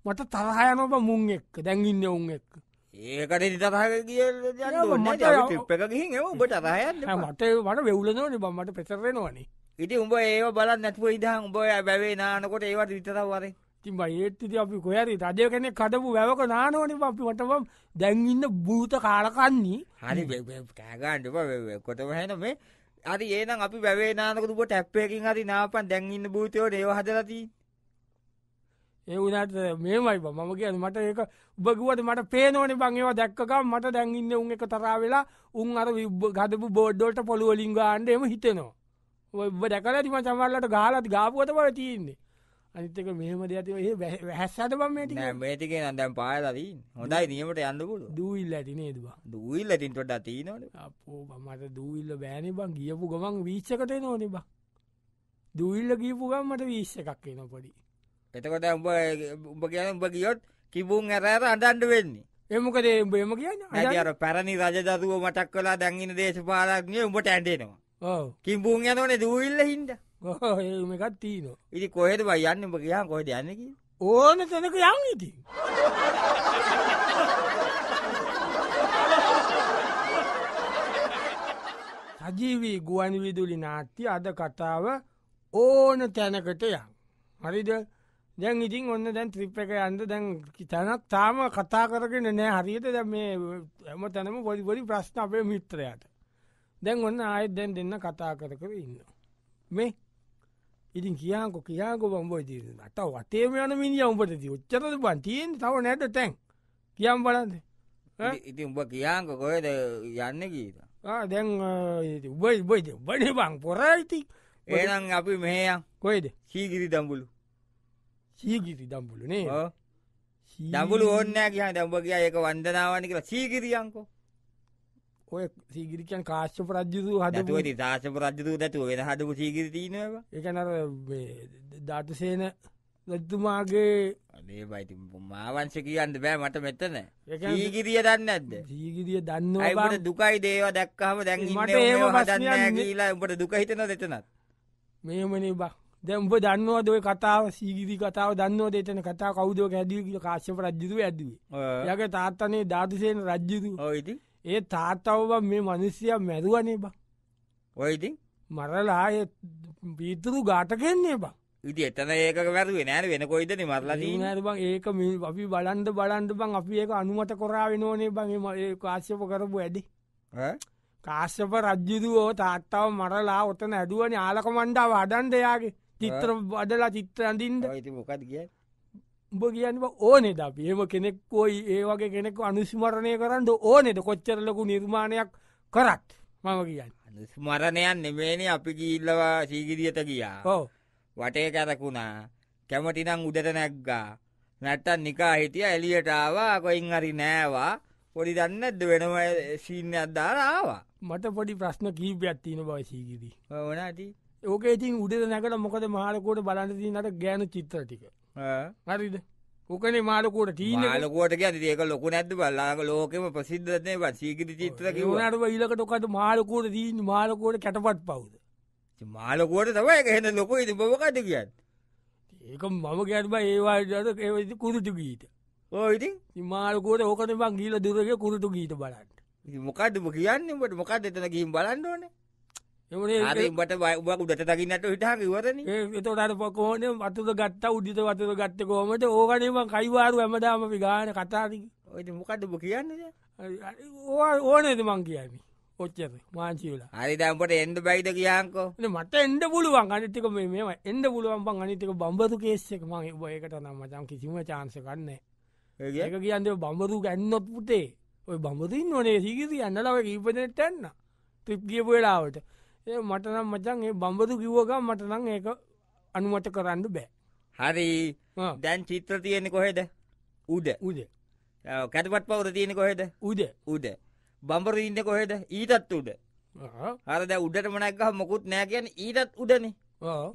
මට තරහයන ඔබ මුන් එක්ක දැන්ගින්න ඔවුන් එක්ක ඒකට නිතරහක කිය මට ටිප්පක ගිහින් එම උඹට රහයන්න මට මට වෙවුලනවන බම්මට පෙසරෙනවානේ ඉති උඹ ඒ බල නැත්ව ඉදහන් උඹ බැවේ නානකොට ඒවට විතරවරේ තින් ඒත්තිති අපි කොයරි රජය කෙනෙ කටපු වැවක නානවන අපි වටබම් දැන්ඉන්න භූත කාලකන්නේ හරි කෑගන්ඩප කොටම හැන මේ අරි ඒනම් අපි බැවේ නානකුට ටැප්පයකින් හරි නාපන් දැන්ඉන්න භූතයෝ ඒව හදලතිී ඒ වනට මේමයි මම කියන මට ඒක උබගුවට මට පේනෝන බංවා දැක්කම් මට දැන්ඉන්න උන් එක තරා වෙලා උන් අර ගදපු බෝඩ්ඩෝට පොළුවලින් ගාන්ඩම හිතනවා ඔබ දැකල තිම චමල්ලට ගාලත් ගාපුවත පල තියන්නේ අනිතක මෙහම දෙයති ඒ වැහැස්සට බම් මේට මේටික නදැම් පායලදී හොඳයි දීමට යන්නකුල දූල්ල ඇතිනේදවා දූල්ල ඇතින්ටොට අතිනට අපෝ මට දූල්ල බෑන බං ගියපු ගමන් වීච්චකට නොනෙබා දූල්ල ගීපුගම් මට විශ්ෂ එකක් එන පොඩි එතකොට උඹ උඹ කියන උඹ ගියොත් කිබුන් ඇරෑර අඩන්ඩ වෙන්නේ එමකදේ උඹම කියන අර පැරණි රජදරුව මටක් කලා දැංගින දේශපාලක්නය උඹට ඇන්ඩේනවා කිම්බුන් යනනේ දූවිල්ල හින්ද ඒමකත් තිීන ඉරි කොහෙද බයි යන්න උඹ කියා කොහෙට යන්නකි ඕන තැනක යන්න ඉති සජීවී ගුවන් විදුලි නාට්‍ය අද කතාව ඕන තැනකට යන් හරිද දැන් ඉතින් ඔන්න දැන් ත්‍රිප් එක යන්ද දැන් තැනක් තාම කතා කරගෙන නෑ හරියට දැ මේ එම තැනම පොඩිපොඩි ප්‍රශ්න අපේ මිත්‍රයට දැන් ඔන්න ආයත් දැන් දෙන්න කතා කර කර ඉන්න. මේ ඉතින් කියාකො කියාකො බම්බෝ දීනට වටේම යන මිනි උඹට ති ඔච්චරද බන් තියෙන් තව නැට තැන් කියම් බලද ඉති උඹ කියාංක කොයද යන්න කීත දැන් උබයි බයිද බඩ බං පොරයිති ඒනම් අපි මේයන් කොයිද සීගිරි දම්බුලු සීගිරි දම්බුලනේ දඟුලු ඕන්නෑ කිය දැඹ කිය ඒක වන්දනාවන කියලා සීගිරියංකෝ ඔය සීගිරිකන් කාශ්‍යප රජ්ජතු හදතුවති තාශප රජ්ජතු දැතුව වෙන හදපු සීගිරිතිීනව එකනර ධාටසේන රජතුමාගේ අනේ බයිති මාවංශ කියන්න බෑ මට මෙත්තන සීගිරිය දන්න ඇද සීගිරිය දන්න අයිට දුකයි දේවා දැක්කහම දැන් මට ඒ හදන්න කියලා උඹට දුකහිතන දෙතනත් මෙමනේ බක් දැම්ඹ දන්නවද ඔය කතාව සීගිරි කතාව දන්නවද එතන කතා කවුදෝ ඇදීල කාශ්‍යප රජ්ජුතු ඇදුවේ යගේ තාත්තනේ ධාතුසයෙන් රජ්ජුතු ඔයිති ඒ තාත්තවබ මේ මනුස්්‍යය මැරුවනේ බා ඔයිති මරලා පීතුරු ගාට කෙන්නේ බා ඉති එතන ඒක වැරුව නෑර වෙන කොයිදන මරලා නෑරබං ඒක අපි බලන්ඩ බලන්ඩ බං අපි ඒක අනුමත කොරාව නෝනේ බං කාශ්‍යප කරපු ඇඩි කාශ්‍යප රජ්ජුදුවෝ තාත්තාව මරලා ඔතන ඇදුවන ආලක මණ්ඩාව අඩන්ඩයාගේ චිත්‍ර වඩලා චිත්‍ර අඳින්ට ඇති මොකද කිය උඹ කියන්න ඕනෙද අපි ඒම කෙනෙක් කොයි ඒ වගේ කෙනෙක් අනුස්මරණය කරන්න ඕනෙද කොච්චරලකු නිර්මාණයක් කරත් මම කියන්න අනුස්මරණයන් නෙමේන අපි ගිල්ලවා සීගිරියට ගියා හෝ වටේ කැරකුණා කැමටිනම් උඩට නැක්ගා නැට්ටන් නිකා හිටිය එලියටාවා කොයින් හරි නෑවා පොඩි දන්න ඇද වෙනම සීන්න අද්දාරආවා මට පොඩි ප්‍රශ්න කීපයක් තියෙන බව සීගිරී ඕනට ඕක ඉතින් උඩට නැකට මොකද මාලකෝට බලන්නතිනට ගෑන චිත්‍ර ටික හරිද ඕකනේ මාලකෝට ටීන ලකුවට ගැ ඒක ලොක නැද බල්ලාක ලෝකම ප්‍රසිද්ධනය සීගිත චිත්‍ර නට ඉලකට ොකට මාලකෝට දීන් මාලකෝට කැටපත් පවුද මාලකෝට තමයි එහෙන ලොක ඉති බවකට කියන්න ඒක මම ගැත්බ ඒවාට ඒති කුරුටු ගීත ඕයිති මාලකෝට ඕකන බං ගීල දුරගේ කුරුටු ගීත බලන්න මොකක්දම කියන්නට මොකක් එතන ගීම් බලන්න ඕනේ ඒට බයක් උඩට දකින්නට හිටහ ඉවරන එතොට පකෝන අතුද ගත්ත උඩිත වතුර ගත්ත කෝමට ඕකනම කයිවාරු ඇමදාම පිගාන කතාරි ඔයට මොකටබ කියන්න ඕනද මං කියමි ඔච්චර මාංචිවලා අරිදම්පට එන්ඩ බයිද කියන්කෝ මට එන්ඩ පුළුවන් අනිතික මෙම එන්ඩ පුළුවන් පං අනිතික බම්බතු කේස්සෙක් මගේ බයකට නම් මචන් කිසිම චාන්ස කන්නේ ඒක කියන්න බම්බරු ගැන්නොත් පුතේ ඔය බම්බතින් ඕනේ සිකිසි අන්නලාව කීපනට ඇන්න ත්‍රිප් කියපු වෙලාවට ඒ මටනම් මචන් ඒ බම්බදු කිව්වක මටනම් ඒක අනුමත කරන්න බෑ හරි දැන් චිත්‍ර තියෙන කොහෙද උඩ උද කැටපත් පවර තියෙන කොහෙද උද උද බම්බර ඉන්න කොහෙද ඊටත් උඩ හර දැ උඩට මනැක්ගහ මොකුත් නෑ කියන්න ඊටත් උඩනේ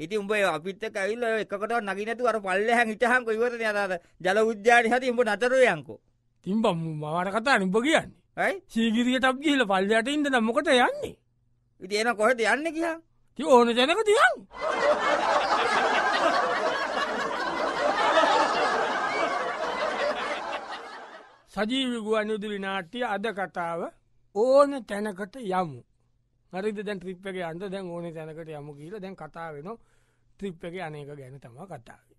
ඉති උඹ අපිත්ත කැවිල්ල එකකට නගිනතු අර පල්ලහ හිටහංක ඉවර යනාද ජල උද්‍යාන හති උඹ නතරයංකෝ තිම්බම් මවාට කතා නිම්ප කියන්නේ ඇයි සීගිරිය ටක් කියල පල්ලයට ඉඳන මොකට යන්නේ ඉතින් එන කොහෙද යන්නේ කියලා? ති ඕන තැනක තියන්. සජීවි ගුවන්විදුලි නාට්‍ය අද කතාව ඕන තැනකට යමු. හරිද දැන් ත්‍රිප් එක අන්ද දැන් ඕන තැනකට යමු කියලා දැන් කතා වෙන ත්‍රිප් එක අනේක ගැන තම කතාව.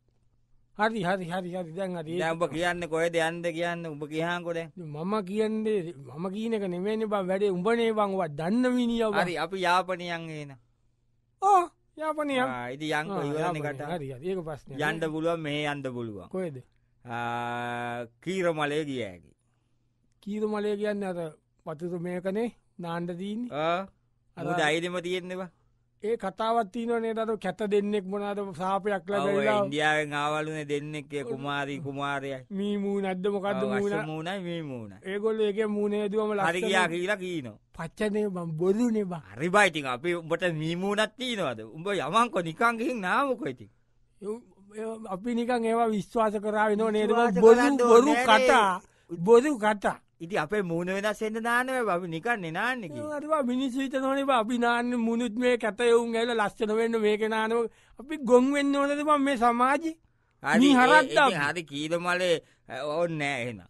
හරි හරි හරි හරි දැන් අද ඔබ කියන්න කොය දෙයන්ද කියන්න උඹ කියහකොඩ මම කියන්නේ මම කියීනක නෙමේනි බ වැඩේ උඹනේ බංවා දන්න විනිිය හරි අපි යාපනයන් ඒන ඕ යාපනය ඉති යංක ඉවරනකට හරි ඒක පස් යන්ඩ පුළුව මේ අන්ඩ පුළුවන් කොයද කීර මලය ගියකි කීර මලය කියන්න අර පතුතු මේකනේ නාන්ඩදීන් අ අයිදම තියෙන්නවා ඒ කතාවත් නනේ අර කැත දෙන්නෙක් මොනාද සාපයක් ලබලා ඉන්දියාවෙන් ආවලුනේ දෙන්නෙක් කුමාරී කුමාරයයි මී මූ නැද්ද මොකක්ද මූණ මූණයි මේ මූණ ඒගොල්ලෝ ඒකේ මූණේ දුවම හරි ගියා කියලා කියනවා පච්චනේ මම බොරුනේ බා හරි බයි ඉතින් අපි උඹට මී මූණක් තියනවාද උඹ යමන්කො නිකන් ගිහින් නාමකෝ ඉතින් අපි නිකන් ඒවා විශ්වාස කරාවේ නෝ නේද බොරු බොරු කතා බොරු කතා ඉති අපේ මූුණ වෙනස් එන්න නානව බවි නිකන්න නාන්නක අටවා මිනිස්විත නොන අපි නාන්න මුණුත් මේ කත යවුන් ඇල ලස්සන වෙන්න මේක නානව අපි ගොන් වෙන්න ඕනද පම් මේ සමාජි අනි හරත් හරි කීද මලේ ඔවන් නෑහෙන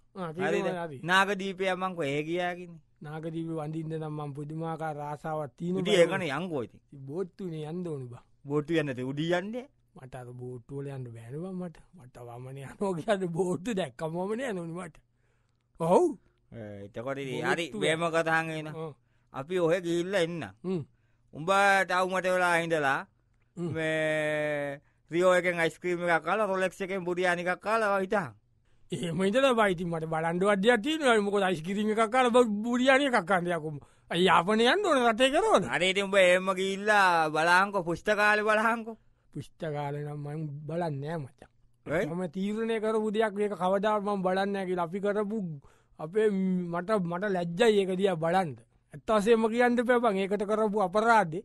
නාගදීපය මංක ඒ කියයාගෙන නාගදීප වඳින්ද නම්මම් පුදුමාකා රාසාවත් තිීන ඒකන යංකෝයිති බොත්තුනේ යන්ද ඕනුබ බොට්ටු යන්නත උඩියන්න්නේ මට බෝට්ටුවල යන්න බැනවා මට මට වමන යනෝගට බෝට්ට දැක්කමමන යනොනට ඔවු එතකොට හරි වේම කතාන්ගෙන අපි ඔහ ගිල්ල එන්න උඹ ටවුමට වෙලා හිඳලා ්‍රියෝයකෙන් අයිස්ක්‍රීම එක කාල රොලෙක් එකෙන් බුරියානිකක් කාලවා හිතා එහෙම ඉතල බයිති මට බලන්ඩු අධ්‍ය තින මොක යිස්කිරීම එකක් කාල බුරියානය කක්කාන්දයකුම යාපනයන් ඕන රටය කරන අරේට උඹ එම ගිල්ලා බලාංකො පුෂ්ටකාල බලහංකො පුෂ්ටකාල නම් බලන්නෑ මචා ම තීරණය කර බුදයක් ඒක කවදාර්ම බලන්නකි අපි කරපු අපේ මට මට ලැජ්ජයි ඒක දිය බලන්ට ඇත්තවසේම කියන්න පැබං ඒකට කරපු අපරාධෙ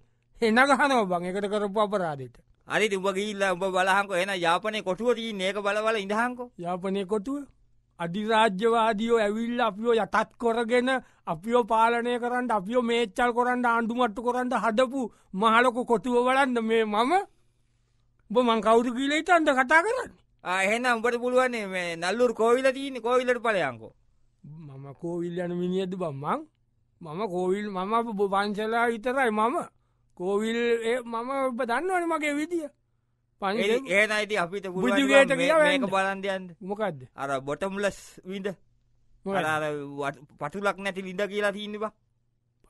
එනගහනව බං එකට කරපු අපරාධෙට අරි උඹගේල්ල උඹ බලහංකො එන යාපනය කොටුවතිී ඒක බලවල ඉඳහංකෝ යාපනය කොටුව අධිරාජ්‍යවාදියෝ ඇවිල්ල අපිෝ යටත් කොරගෙන අපිෝ පාලනය කරන්න අපිෝ මේච්චල් කොරන්න ආණ්ඩුමට්ටු කොරන්න හදපු මහලොකු කොටුව වලන්න මේ මම බ මං කවුරු කියීලෙට අන්ද කතා කරන්න ආහෙන උඹට පුළුවන්නේ මේ නල්ලුර කෝවිල තියන කෝවිලට පලයන්කෝ මම කෝවිල් යන මිනිියද බම්මං මම කෝවිල් මම පංචලා විතරයි මම කෝවිල් මම ඔබ දන්නවන මගේ විදිිය ඒන අයිති අපිට පුජගේට ඒක බලන්දයන් මොකක්ද අර බොටමුලස් විඳ පටුලක් නැති ලිඳ කියලා තිීන්නවා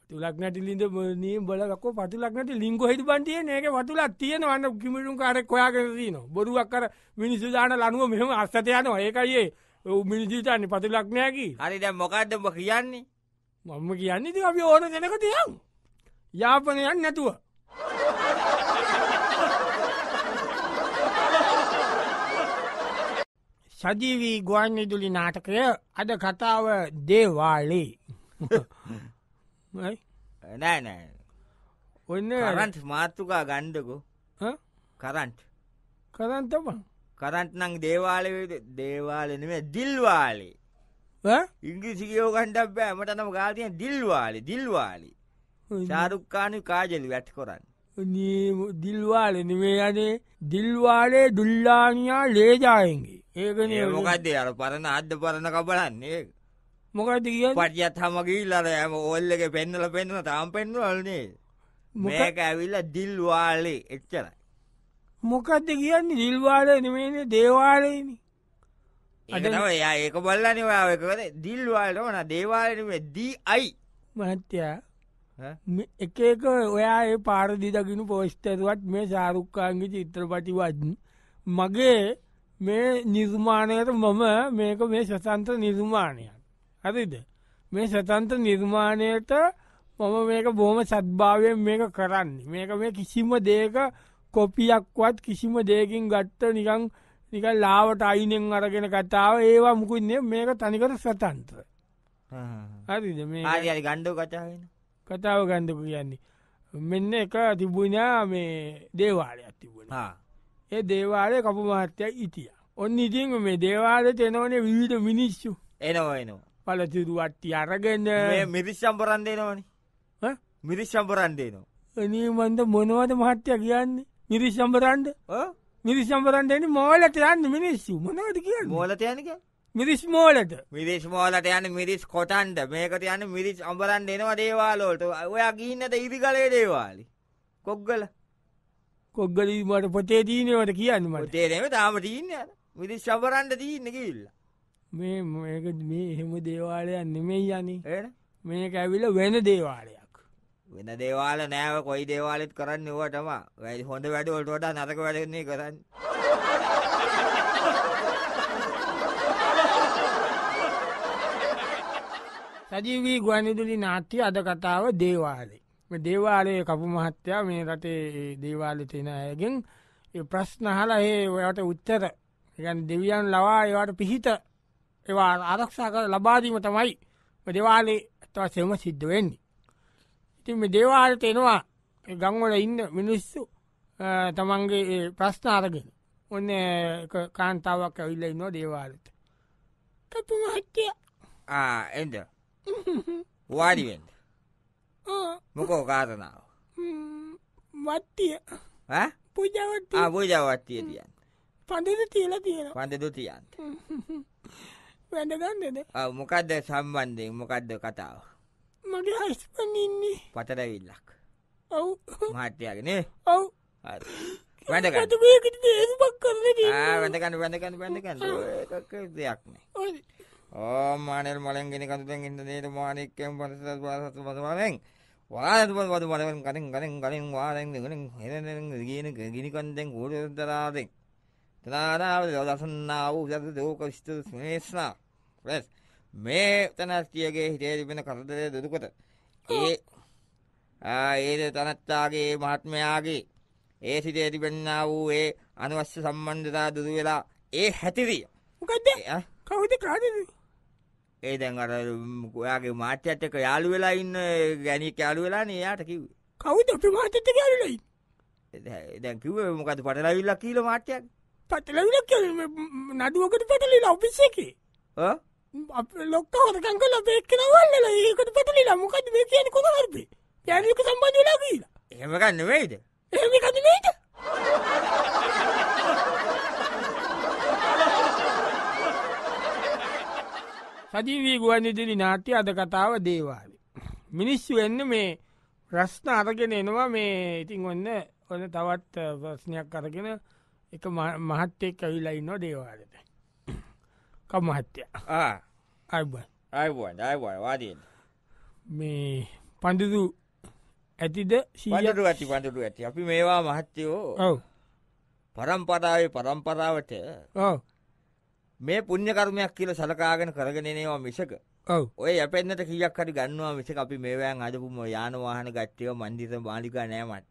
පතුලක් නැටි ලිඳ නී බලකෝ පතුලක් නැට ලිංග හිට පන්ටිය ඒක වතුලක් තියෙනවන්න කිමිටුම් කාරක් කොයාකරදී නො බොරුවක් කර මිනිස්සු දාන ලනුව මෙහම අස්සතයනවා ඒකයියේ උමිනිජීතන්නේ පතුලක් නෑකි හරි දැ මොකක්දම කියන්නේ මම කියන්නේ ති අපි ඕන දෙනක තියම් යාපනයන් නැතුව සජීවී ගුවන් ඉදුලි නාටකය අද කතාව දේවාලේ නෑනෑ (laughs) ඔන්න රන්ට් මාත්තුකා ගණ්ඩකු කරන්ට් කරන්තමන් කරන්ට් නං දේවාලේ දේවාල නෙමෙයි දිල්වාලේ ඈ ඉංග්‍රීසි කියව ගන්න බෑ මට නම් ගාලා තියෙන දිල්වාලේ දිල්වාලේ ෂාරුක් ඛාන් කාජලි වැට් කරන්නේ දිල්වාලේ නෙමෙයි අනේ දිල්වාලේ දුල්ලානියා ලේජායන්ගේ ඒකනේ මොකද්ද අර පරණ අද්ද පරණ කබලන්නේ මොකද කිය පටියත් හම ගිල්ලර ඇම ඔල්ලක පෙන්නල පෙන්න්න තාම් පෙන්වලනේ මේක ඇවිල්ල දිල්වාලේ එච්චරයි මොකක්ද කියන්නේ දිල්වාල නිමේන දේවාලයනි අදනව එයා ඒක බල්ලන ඔයාකද දිල්වාලට ඕන දේවාලනේ දී අයි මහත්තයා එක එක ඔයා ඒ පාරදිදකිනු පෝස්්ටරුවත් මේ සාරුක්කාන්ගේ චිත්‍රපටිවත්න් මගේ මේ නිර්මාණයට මම මේක මේ සසන්ත්‍ර නිර්මාණයක් හරිද මේ සතන්ත්‍ර නිර්මාණයට මම මේක බොහම සත්භාවයෙන් මේක කරන්න මේක මේ කිසිම දේක කොපියක්වත් කිසිම දේකින් ගත්ත නිකං නික ලාවට අයිනෙන් අරගෙන කතාව ඒවා මුකුන්නේ මේක තනිකර සතන්ත්‍ර හරිද මේ ආරි ගණ්ඩෝ කතාාවෙන කතාව ගණ්ඩපු කියන්නේ මෙන්න එක තිබුණා මේ දේවාලයක් තිබුණ ඒ දේවාලය කපු මහත්තයක් ඉතිය ඔන්න ඉතින් මේ දේවාල තෙනවනේ විවිධ මිනිස්සු එනවනවා පලතිරුවට්ටි අරගෙන මිරිස් සම්පරන්දේ නවනේ මිරිස් සම්පරන්දේ නවා එනීමන්ද මොනවද මහත්තය කියන්නේ මිරිසම්බරන්ඩ මිරිසම්බරන්ටන මෝලට යන්න මිනිස්සු මනවට කිය මෝලට යනක මිරිස් මෝලට මිරිස් මෝලට යන මිරිස් කොටන්ට මේකට යන මිරිස් අම්බරන් එනවා දේවාලෝට ඔයා ගින්නට ඉරි කලේ දේවාලි කොක්ගල කොග්ගලීමට පොතේ දීනවට කියන්න මට තේරම තාම දීන්න මිරිස් සබරන්ට දීන්න කිල්ල මේ මේක මේ එහෙම දේවාලයන් නෙමෙයි යනි මේක ඇවිල වෙන දේවාලය වෙන දේවාල නෑව කොයි දේවාලෙත් කරන්න ඕවා තමා. වැඩි හොඳ වැඩ වලට වඩා නරක වැඩනේ කරන්නේ. සජීවී ගුවන්විදුලි නාට්‍ය අද කතාව දේවාලේ. මේ දේවාලයේ කපු මහත්තයා මේ රටේ දේවාලේ තියෙන අයගෙන් ප්‍රශ්න අහලා ඒ ඔයාට උත්තර කියන්නේ දෙවියන් ලවා ඒවට පිහිට ඒවා ආරක්ෂා කර ලබා දීම තමයි දේවාලේ තවසෙම සිද්ධ වෙන්නේ. ඉතින් දේවාලට එනවා ගංවල ඉන්න මිනිස්සු තමන්ගේ ප්‍රශ්නාරගෙන ඔන්න කාන්තාවක් ඇවිල්ල ඉන්න දේවාලට කතුම හත්තිය එද වාඩිවෙන්න මොකෝ කාතනාව වත්තිය පුජවත් පූජවත්තිය තියන්න පඳද තියල තියෙන පඳදු තියන්ත වැඳගන්නද මොකක්ද සම්බන්ධයෙන් මොකක්ද කතාව මගේ හස්පනින්නේ පතරැවිල්ලක් ඔව් මහත්තයාගෙනේ ඔව් වැඳගන්න දේශපක් කරන වැඳගන්න වැඳගන්න වැඳගන්න දෙයක්නේ ඕ මානල් මලෙන්ගෙන කතුතෙන් ඉන්න දේට මානෙක්කෙන් පනසත් පාසත් පසමලෙන් වාදපත් පතු මලෙන් කරින් කරින් කරින් වාරෙන් දෙගෙන හෙරෙන් ගෙන ගිනිකන්දෙන් ගෝඩතරාදෙන් තනාරාව දසන්නා වූ සත දෝක විස්තු සුනේස්නා ප්‍රස් මේ තැනැස්තියගේ හිතේ තිබෙන කරදරය දුදුකොට ඒ ඒද තනත්තාගේ මහත්මයාගේ ඒ සිතේ තිබෙන්න්න වූ ඒ අනුවශ්‍ය සම්බන්ධතා දුදු වෙලා ඒ හැතිවිය මොකද කවුද කාද ඒ දැන් අර ඔයාගේ මාත්‍යත්තක යාලු වෙලා ඉන්න ගැනික යාලු වෙලා නයාට කිව් කවුද අපි මාතත යාලුලයි දැන් කිව මොකද පටලවිල්ලක් කියීල මාට්‍යයක් පටලවිලක් නඩුවකට පටලිලා ඔපිස්සකේ ලොක්කවට කංගල බේක්කනවල්ල ඒකට පටලිලා මොකද මේ කියන කොන හරපේ යනක සම්බන්ධලා කියලා එහෙමගන්න වෙයිද ඒකනේට සජීවී ගුවන්දිදිරි නාට්‍ය අද කතාව දේවාල මිනිස්සු එන්න මේ ප්‍රශ්න අරගෙන එනවා මේ ඉතින් ඔන්න ඔන්න තවත් ප්‍රශ්නයක් අරගෙන එක මහත්තෙක් ඇවිලයින්න දේවාලට කම හත්තයා අයිබ අයිබුවන් අයිබුවන් වාදීන් මේ පඳුදු ඇතිද සීලට ඇති පඳුරු ඇති අපි මේවා මහත්තයෝ ඔව පරම්පරාවේ පරම්පරාවට මේ පුුණ්‍ය කර්මයක් කියල සලකාගෙන කරගෙනනවා මිසක ඔය අපෙන්න්නට කියක් හරි ගන්නවා මිසක අපි මේවෑන් අදපුම යානවාහන ගත්තයෝ මන්දිත මාලිකා නෑමට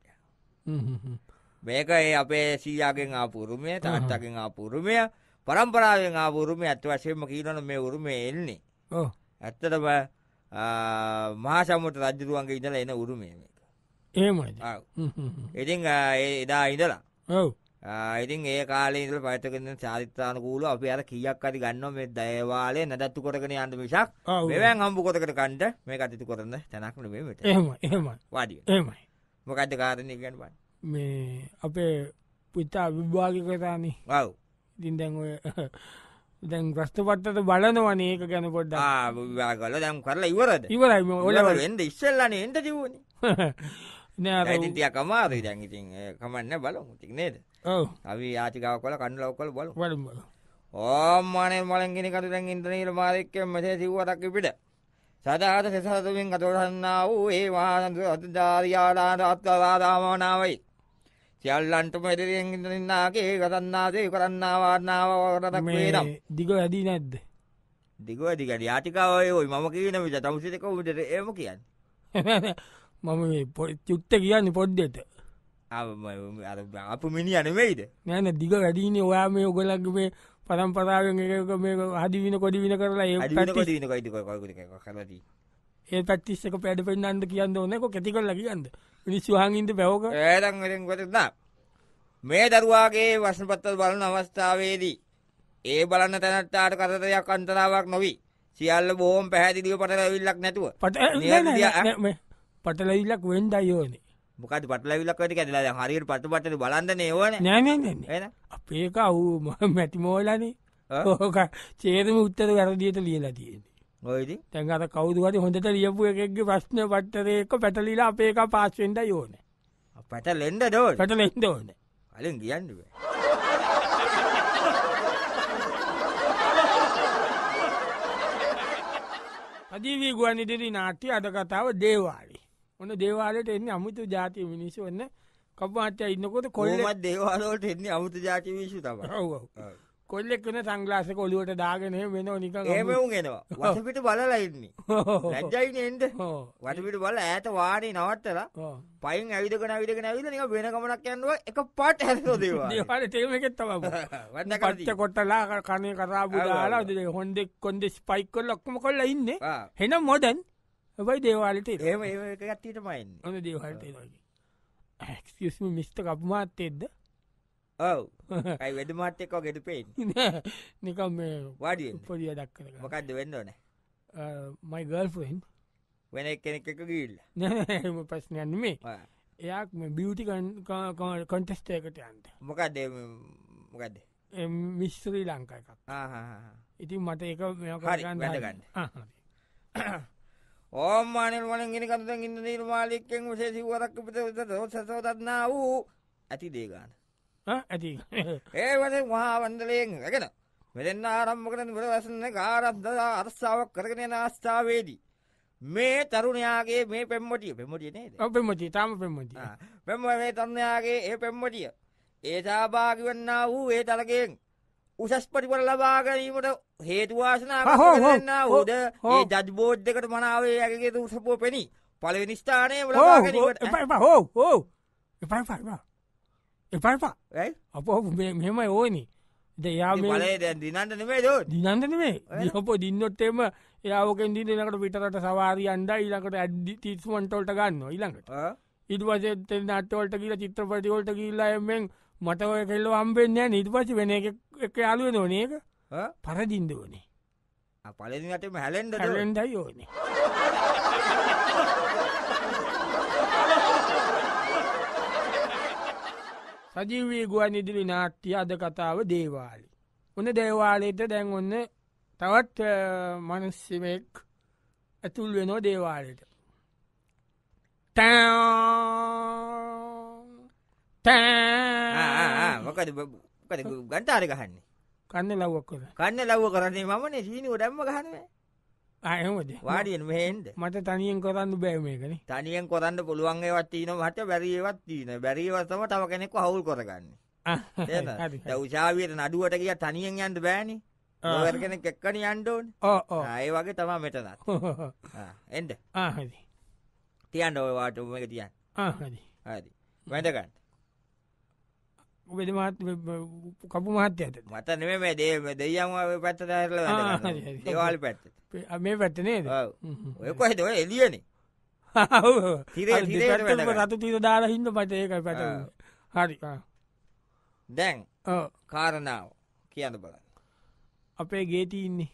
මේක ඒ අපේ සීයාගෙන් ආපුරුමය තාත්තකින් ආපුරුමය පරම්පරාවෙන් ආපු උරුමය ඇත්ත වශයෙන්ම කියනවනේ මේ උරුමය එන්නේ. ඔව්. ඇත්තටම මහා සම්මුත රජුරුවන්ගේ ඉඳලා එන උරුමය මේක. එහෙමයි. ආ. ඉතින් එදා ඉඳලා. ඔව්. ඉතින් ඒ කාලේ ඉඳලා පයතකෙන චාරිත්‍රානුකූලව අපි අර කීයක් හරි ගන්නවා මේ දයවාලේ නැදත්තු කොටගෙන යන්න මිසක් මෙවන් හම්බු කොටකට කන්න මේ කටයුතු කරන තැනක් නෙමෙයි මෙතන. එහෙමයි එහෙමයි. වාඩි. එහෙමයි. මොකද්ද කාරණේ කියන්නේ බලන්න. මේ අපේ පුතා විභාගිකතානේ. ඔව්. ඉතින් දැන් ඔය (laughs) දැන් ග්‍රස්තපත්තට බලනවන ඒක ගැන පොඩ්ඩ කල දැම් කරලා ඉවරද ඉවරම ඔලවල එද ඉස්සල්ලන එට තිවුණ නෑතිය කමාරී දැන් ඉතින් කමන්න බලමුතික් නේද අවි ආචිකාව කොල කණ්ඩලව කොල් බල වල ඕම්මානය මලගෙන කතු දැන් ඉන්දනීර මාරක්ක මෙසේ සිව්වතක් පිට සදහත සෙසතුමින් කතුරන්නා වූ ඒ වාහන්තු අතධාරයාලාට අත්වවාදාමනාවයි සියල්ලන්ටම එදිරියෙන් ඉන්නාගේ ගතන්නාසේ කරන්නා වාරණාව රටක් වේනම් දිග ඇදී නැද්ද දිග ඇදිකට යාටිකාවය ඔයි මම කියන විට තමුසිතක විට ඒම කියන්න (laughs) මම මේ චුත්ත කියන්න පොඩ්ඩෙට අප මිනි අනවෙයිද නැන දිග වැඩීනේ ඔයා මේ ඔගොලක් මේ පරම්පරාවෙන් එක මේ හදිවින කොඩිවින කරලා ඒ ඒ පැත්තිස්සක පැඩ පෙන්න්නන්ද කියන්න ඕනෙක කැති කරලා කියන්න මිනිස්සු හඟින්ට පැවෝක ඒදන් වෙරෙන් ගොතතා මේ දරුවාගේ වශපත්තල් බලන අවස්ථාවේදී ඒ බලන්න තැනත්තාට කරතයක් අන්තරාවක් නොවී සියල්ල බෝම් පැහැදිලිව පටලවිල්ලක් නැතුව පට පටලවිල්ලක් වෙන්ඩ අයෝනේ මොකද පටලවිලක් වැට ඇලා හරිර පට පට බලන්න නේවන නෑන අපේක අවු මැටිමෝලනේ ඕක චේතම උත්තර වැරදියට ලියලා තියෙන්නේ ඔයිති තැන්ගර කවුදුවට හොඳට ලියපු එකක්ගේ ප්‍රශ්න පට්ටරයක පැටලිලා අපේක පාස්සෙන්ට යෝන පැට ලෙන්ඩ දෝ පැට ලෙන්ඩ ඕන අලින් කියන්නුව අදීවී ගුවන් ඉදිරි නාට්‍ය අද කතාව දේවාලි ඔන්න දේවාලට එන්න අමුතු ජාතිය මිනිස්සු වන්න කප්වාත්‍ය ඉන්නකොට කොල්ලත් දේවාලෝට එන්නේ අමුතු ජාති විශෂ තම කොල්ලෙක් වෙන සංගලාසක ඔලුවට දාගෙන වෙන නික ඒමවුගෙනවා (laughs) වටපිට බලලයින්නේ ලැජ්ජයිනෙන්ට වටපිට බල ඇත වානේ නවත්තලා පයින් ඇවිදකන විදගෙන ඇවිද නික වෙන ගමනක් යන්නුව එක පට හැතෝදේවා තේමකෙත්තව පච්ච කොටලා කණය කරාපු දාලා හොන්ඩෙක් කොන්දෙස් පයික් කොල් ලොක්ම කොල්ල ඉන්න හෙන මොඩන් ඇබයි දේවාලට ඒම ඒකගත්තීට මයින් ඕන දේවල්ට මිස්ට කපුමාත්තෙද්ද ඔව ඇයි වැඩමාට එක්කෝ ගෙට පේෙන් නිකම් මේ වඩිය පොඩිය දක්කන මොකක්ද වෙන්න ඕන මයි ගල්ෆන් වෙන කෙනෙක් එක ගිල්ල (laughs) නම ප්‍රශ්නයන් මේ එයක් මේ බියටි කොන්ටෙස්ට එකට යන්ට මොකක්ද මොකක්ද මිස්්‍රී ලංකා එකක් ඉතින් මට එක මෙකාරගන්න ගන්න ඕමානල් වන ගෙනකත ඉන්න නිර්මාලික්කෙන් විශේසිවරක් පිත සසෝතත්නා වූ ඇති දේගාන ඇති ඒවද මහා වන්දලයෙන් රැගෙන වෙදෙන් ආරම්භකරන ගොඩවසන්න ගාරබ්දලා අරස්සාාවක් කරගෙන අස්ථාවේදී. මේ තරුණයාගේ මේ පෙම්මටිය පෙමටිය නේද පෙමති තම පෙමති පෙම මේ තරුණයාගේ ඒ පෙම්මටිය ඒ සාභාගි වන්න වූ ඒ තරගෙන් උසස් පටිපර ලබා ගැනීමට හේතුවාසනා හෝන්න හෝද ඒ ජජ්බෝඩ් දෙකට මනාවේ ඇගේ උසපුෝ පෙනී පලවෙනි ස්ථානය හෝ හෝ එපයි පා එපල්පා ඇයි අප මෙම ඕනි දෙයා දිනන්ට නෙවේ දෝ දිනන්ට නෙවේ හොපෝ දින්නොත්තේම ඒකෙන් දිනකට පිටරට සවාරි අන්ඩ ඉලකට ඇඩ්ඩි තිස්මන්ටොල්ට ගන්න ඉලඟට ඉටවස නටවලට කියලා චිත්‍රපටිවලට කියල්ලා එමෙන් මටව කෙල්ල අම්බෙන්න්නෑ නිර්පච වෙන එක යාලුව නොනේක පරදිින්ද ඕනේ පලදිනට හැලෙන්ඩ හැලෙන්ඩයි ඕනේ සජීවී ගුවන් ඉදිරි නාට්‍ය අද කතාව දේවාලි. උන දේවාලයට දැන් ඔන්න තවත් මනස්සමෙක් ඇතුල් වෙනෝ දේවාලයට. මොකද ගන්තාර ගහන්නේ කන්න ලව්වක් කන්න ලව්ව කරන්නේ මන සීනි ොඩම්ම ගහන්නේ අයමද වාඩියෙන් මෙහෙන්ද මට තනියෙන් කොරන්න බෑමකන තනියෙන් කොරන්න පුළුවන් ඒවත් න මට බැරිවත් තිීන බැරිවත්තම තම කෙනෙක් හවුල් කොරගන්න උසාාවයට නඩුවට කිය තනියෙන් යන්ට බෑනි ඕවැර්ගෙන කෙක්කන යන්ඩෝන් ඕ ඒ වගේ තමා මෙටනත් එඩ ආහදි තියන්න ඔයවාට උම එක තියන් ආහදි හරි වැඩකන්ට වෙඩි මහත් කපු මහත්්‍ය ඇත මත නෙම දේ දෙයම් පැත්ත දරල දේවාල පැත්ත මේ පැත්තනේ ඔය කොහෙද ඔය එලියනේ රතු තීර දාලා හින්න පටඒක පැට හරි දැන් කාරණාව කියන්න බලන්න අපේ ගේතිඉන්නේ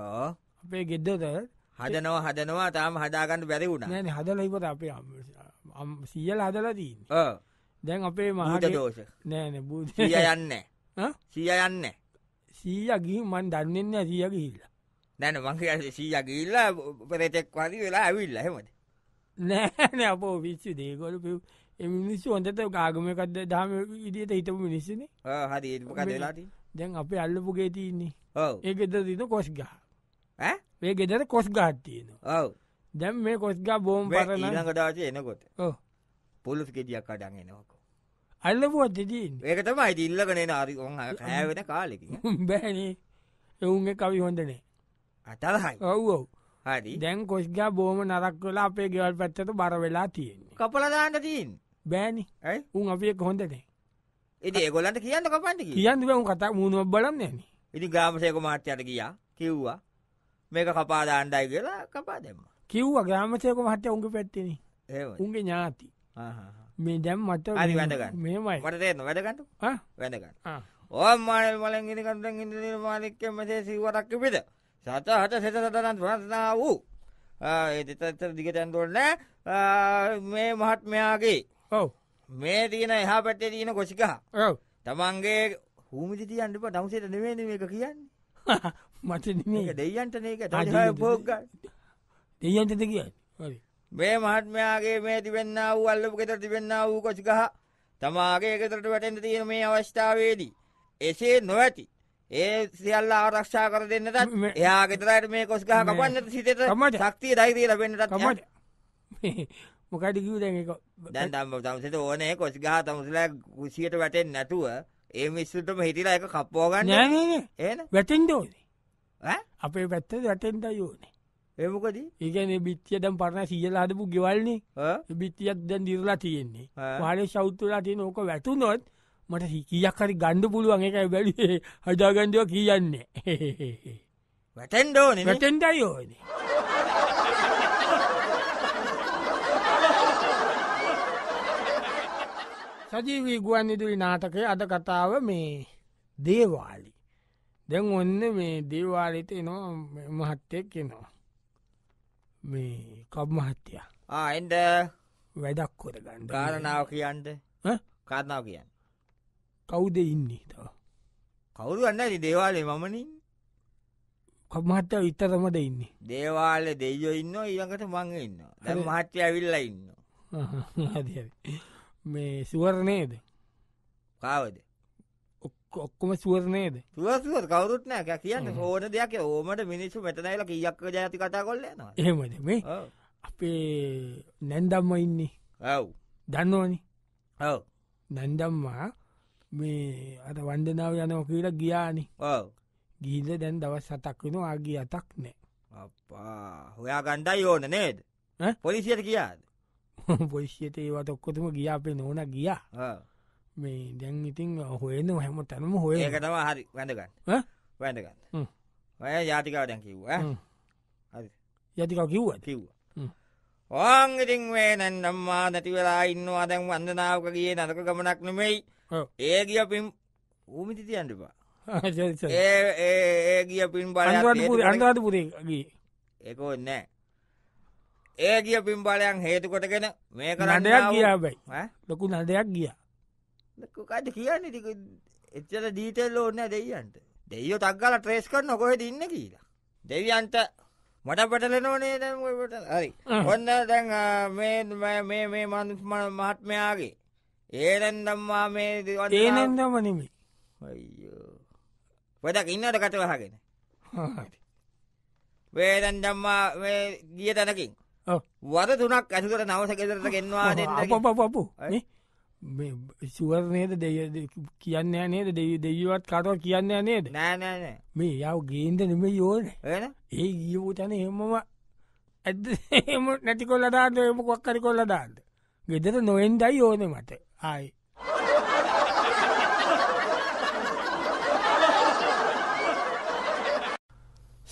අපේ ගෙද්දත හදනවා හදනවා තාම හදාගන්න බැරි වුණ හදල ඉපට අපේ සියල හදලා තිීන්න දැන් අපේ මහට දෝෂ නෑන බූද යන්න සිය යන්න සීය ගී මන් දන්නන්න සිය ගිල්ලා නැන මංක සීය ගිල්ලා පෙරතෙක් වදි වෙලා ඇවිල්ල හෙමද නෑන අපෝ විච්චු දේකොල පව් මිනිස්සු හොඳත ගාගමකක්ද දාම ඉදිට හිතපු මිනිස්සන හරි කදලාති දැන් අප අල්ලපු ගේතින්නේ ඒ ගෙද දින කොස්ගා ඒ ගෙදර කොස් ගාත්තියන ඔව දැම් මේ කොස්ගා බෝම් පරනඟ දාච එනකොට ඕ පොලුස් ගෙඩියක් අඩන් එනවකෝ අල්ලපුුවත් දෙදීන් ඒක තමයි ඉල්ලගනන අරි ඔහ ඇවෙන කාලෙක (laughs) බැන එවුන්ගේ කවි හොඳනේ අතලහයි ඔව්වෝ හරි දැන් කොස්්ගා බෝම නරක් කලා අපේ ගෙවල් පැත්තට බර වෙලා තියෙන්නේ කපලදාන්න තින් බෑනි ඇයි උන් අපිය කොහොඳනේ එති ඒගොලට කියන්න කපන්ට කියන්න උන් කතා මුණුවක් බලන්න න ඉති ගාමසයක මාත්‍යයට කියා කිව්වා මේක කපාදාණ්ඩයි කියලා කපා දෙම කිව්වා ග්‍රාමසයක මහත්‍ය උන්ගේ පැත්තින උන්ගේ ඥාති මේ දැම් මත අරි වැඩගන්න මේමයි මට තේන වැඩගන්නු වැඩගන්න ඕ මාන මලන් ඉනිකට ඉදිරි මාලික්‍ය මෙසේ සිවරක්ක පිට සත හට සෙත සටනන් වරනා වූ එතත දිගටැන්තුොල්න මේ මහත්මයාගේ ඔව මේ තියෙන එහා පැත්තේ තියෙන කොසිකා තමන්ගේ හූමිති තියන්ටප නම්සේට නවේද මේක කියන්නේ (laughs) මට දෙයන්ට නක පෝග දෙයන්ටද කියන්න මේ මහත්මයාගේ මේ තිබෙන්න්නා වූ අල්ලපු ගෙතර තිබෙන්න්නා වූ කොසිගහ තමාගේ ගෙතරට වැටෙන්ට තියෙන මේ අවස්ථාවේදී. එසේ නොවැති. ඒ සියල්ල ආරක්ෂා කර දෙන්නට එයා ගෙතරයට මේ කොස්ගහ කපන්නට සිතට මට ශක්තිය දෛතිය ලබෙන්ට මට මොකට කිව දැන් දම් තමසට ඕනේ කොස්ගහ තමුසලා කුසියට වැටෙන් නැතුව ඒ මිස්සුටම හිටිලා එක කප්පෝගන්න ඒ වැටෙන්ට ඕනේ අපේ පැත්ත වැටෙන්ට යෝනේ එමකද ඒකන බිත්තිය දැම් පරණ සියල හදපු ගෙවල්න්නේ බිත්තියක් දැන් දිරලා තියෙන්නේ හල ශෞතුලා තියෙන ඕක වැටුනොත් මට හිකියක්කරි ගණ්ඩ පුළුවන් එකයි බැලි (laughs) හජාගන්ඩයෝ කියන්නේ (laughs) වැටෙන්ඩෝන වැටෙන්ටයි ඕනේ (laughs) සජීවී ගුවන් ඉදිරි නාටකය අද කතාව මේ දේවාලි. දැන් ඔන්න මේ දේවාලිත එනවා මහත්තෙක් එනවා. මේ කබ් මහත්තයා ආන්ඩ වැඩක් කොර ගන්න ගාරනාව කියන්ට කාරනාව කියන්න කවුද ඉන්නේ තව කවුරු වන්න දේවාලේ මමනින් කමහත්ත විත්තරමට ඉන්නේ දේවාල දෙයෝ ඉන්න ඊළඟට මං ඉන්න දැ මහත්්‍ය ඇවිල්ල ඉන්න (laughs) මේ සුවරණයද කාවද ඔක්කොම සුවර්නේද සුවසුව කවරුත්නෑ කියන්න ඕන දෙයක් ඕමට මිනිස්සු මෙටනයිල කියක්ක ජාති කතා කොල්ලන එහෙමද මේ අපේ නැන්දම්ම ඉන්නේ ඇව් දන්නවනි ඇව් නැන්දම්මා මේ අත වන්දනාව යනෝ කියලා ගියානි ගීද දැන් දවස් සතක් වෙන ආගිය අතක් නෑ අපා හොයා ගණ්ඩයි ඕන නේද පොලිසියට කියාද (laughs) පොලිසියට ඒවත් ඔක්කොතුම ගියා අපේ නෝන ගියා මේ දැන් ඉතින් හොයන හැම තැනම හොය එකතම හරි වැඳගන්න වැඳගන්න ඔය ජාතිකාව දැන් කිව්ව හරි යතිකව කිව්ව කිව්ව ඕන් ඉතින් වේ නැන්දම්මා නැති වෙලා ඉන්නවා දැන් වන්දනාවක කියේ නරක ගමනක් නෙමෙයි ඒ ගිය පින් ඌමිති තියන්නපා ඒ ගිය පින් බල අන්රාධපුරේගේ ඒක නෑ ඒ ගිය පින් බලයන් හේතු කොටගෙන මේක නඩයක් ගියාබයි ලොකු නඩයක් ගියා කද කියන්නේ ටික එච්චර ඩීටෙල් ඕන්න දෙයියන්ට දෙයෝ තක්ගල ට්‍රේස් කරන කොහෙද ඉන්න කියලා දෙවියන්ට මට පටලනෝ නේද හරි ඔන්න දැන් මේ මේ මේ මනුස් මහත්මයාගේ ඒරන් දම්මා මේ ඒනන් දම නෙමි අයෝ පොඩක් ඉන්නට කටවහගෙන වේදන් දම්මා ගිය තැනකින් වද තුනක් ඇසුකට නවස ගෙදරට ගෙන්වා දෙන්න පපු සුවර් නේද දෙ කියන්න නේද දෙවවත් කටව කියන්න නේද නෑනෑ මේ යව ගේන්ද නෙම යෝන ඒ ගියපුතන හෙමම ඇද එම නැති කොල්ල දාන්න එම කොක්කරි කොල්ල දාන්න ගෙදර නොවෙන්ඩයි ඕන මට ආයි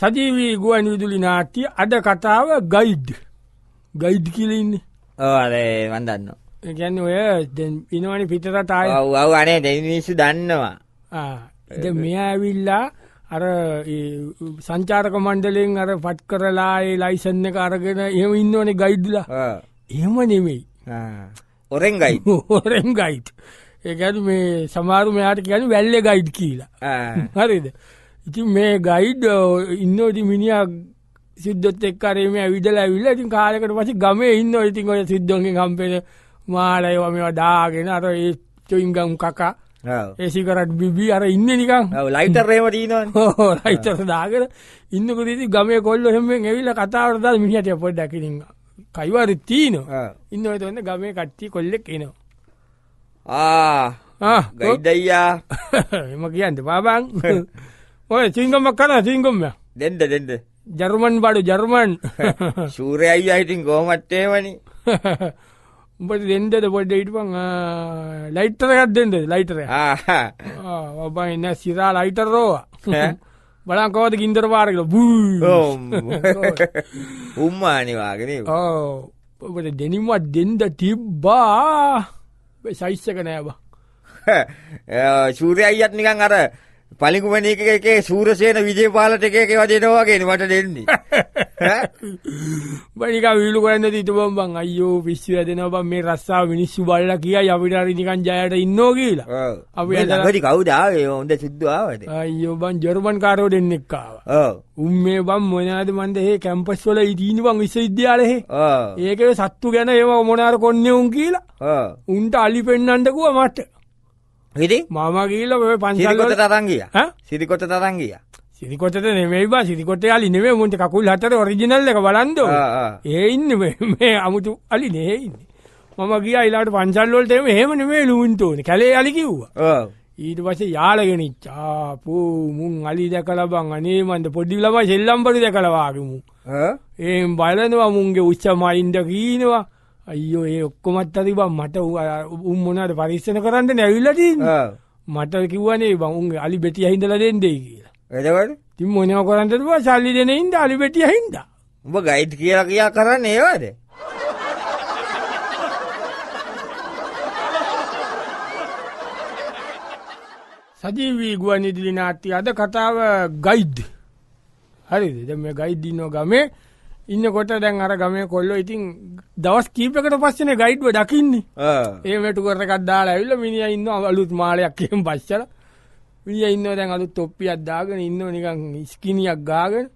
සජීවී ගුවන් විදුලි නාට්‍ය අද කතාව ගයිඩ් ගයිඩ් කිලන්නේ ඕ අරේ වන්දන්නවා ගැන්න ඔය ඉනවනි පිටරට අව් අනේ දෙනිසු දන්නවා මෙ ඇවිල්ලා අර සංචාරක මණ්ඩලෙන් අර පට් කරලායි ලයිසන්න එක අරගෙන එහම ඉන්නවනේ ගයිඩ්ලා එහෙම නෙමෙයි ඔරෙන් ගයි (laughs) ඔරෙන් ගයිට් ඒකැන මේ සමාරු මෙයාට කියන වැල්ල ගයිඩ් කියලා හරිද ඉති මේ ගයිඩ් ඉන්නෝති මිනිියක් සිද්ධොත් එක්කරේම ඇවිදල ඇවිල්ල ඉතින් කාලකට පසි ගමේ ඉන්න ඉතින් ඔය සිද්ධෝගේ කම්පෙන මාලයව මේවා දාගෙන අර ඒ චොයිම්ගම් කකා ඒසිකරට බිබි අර ඉන්න නිකං ලයිතරේම ටීන ලයිතර දාගෙන ඉන්නකති ගමය කොල්ල හෙමෙන් ඇවිල්ල කතාවරද මිනිට පොඩ් ැකිරින්න කයිවර තිීන ඉන්න ඔතන්න ගමය කට්ටි කොල්ලෙක් එනවා ගයිඩයියා එම කියන්ට පාබං ඔය සිංගම්මක් කන සිංගම්ම දෙන්ඩ දෙෙන්ඩ ජර්මන් බඩු ජර්මන් සූරය (laughs) අයි අයිතින් කෝමට්ටේවනි (laughs) උඹට දෙන්නද පොඩ්ඩ ඉටපං ලයිටරකත් දෙන්නද ලයිටර ඔබ එන්න සිරා ලයිටර් රෝවා බලන් කෝද ගින්දර පාරකල බූ උම්ම අනිවාගෙන ඔබට දෙනිමත් දෙන්ද තිබ්බා සයිස්සක නෑබ සූරය අයිත් නිකන් අර පලිකුමනක එකේ සූරසයන විජේපාලට එකක වදෙනවා වගේ මට දෙන්නේ බනික (laughs) විලු කරන්න තිතුබම්බන් අයෝ පිස්සි ඇදෙන බම් මේ රස්සා මිනිස්සු බල්ල කිය අපිටරිනිකන් ජයට ඉන්නෝ කියලා අපි ලඟටි කවුදාවේ හොඳ සිද්ධාවට අයෝ බන් ජොර්මන් කාරෝ දෙන්නෙක්කාව උම් මේ බම් මොනාද මන්ද ඒ කැම්පස් වල ඉදීන බං විශ්වවිද්‍යාලහේ ඒක සත්තු ගැන ඒවා මොනාර කොන්න උන් කියලා උන්ට අලි පෙන්න්නටකුව මට ඉති මම ගිල්ල පංචල්කොට තරංගිය සිරිකොට තරංගිය සිරිකොට නෙවෙයිවා සිරිකොට අලි නෙවේ මුන්ට කකුල් හතර ඔරිජිනල් එක බලන්ද ඒ ඉන්න මේ අමුතු අලි නෙහෙඉන්න මම ගිය ලාට පංචල්ලොල්ට හෙම නෙවේ ලුන්තෝන කැලේ අලි කිව්වා ඊට පස්සේ යාලගෙන චාපූ මුන් අලි දැකලබං අනේ මන්ද පොඩි ළමයි සෙල්ලම්පරි දැකලවාගමු ඒම් බලනවා මුන්ගේ උච්ච මයින්ඩ කීනවා අයියෝ ඒ ඔක්කොමත් අරි බං මට උන් මොනට පරිස්සන කරන්න නැවිල්ලට මට කිවනේ බංඋන්ගේ අලි බෙටිය හිඳල දෙන්දේ කියලා එදවට තින් මොනව කරන්නටවා සල්ලි දෙන ඉන්ද අලි බෙටිය හින්ද උඹ ගයිට් කියලා කියා කරන්න ඒවාද සජීවී ගුවන් ඉදිලි නාට්‍ය අද කතාව ගයිඩ් හරිද දැන් මේ ගයිඩ් ඉන්නව ගමේ ඉන්නකොට දැන් අර ගමේ කොල්ලෝ ඉතින් දවස් කීපකට පස්සේනේ ගයිඩ්ව දකින්නේ. ඒ වැටු කර එකක් දාලා ඇවිල්ලා මිනිහා ඉන්නවා අලුත් මාලයක් කියන් පස්සලා. මිනිහා ඉන්නවා දැන් අලුත් තොප්පියක් දාගෙන ඉන්නවා නිකන් ස්කිනියක් ගාගෙන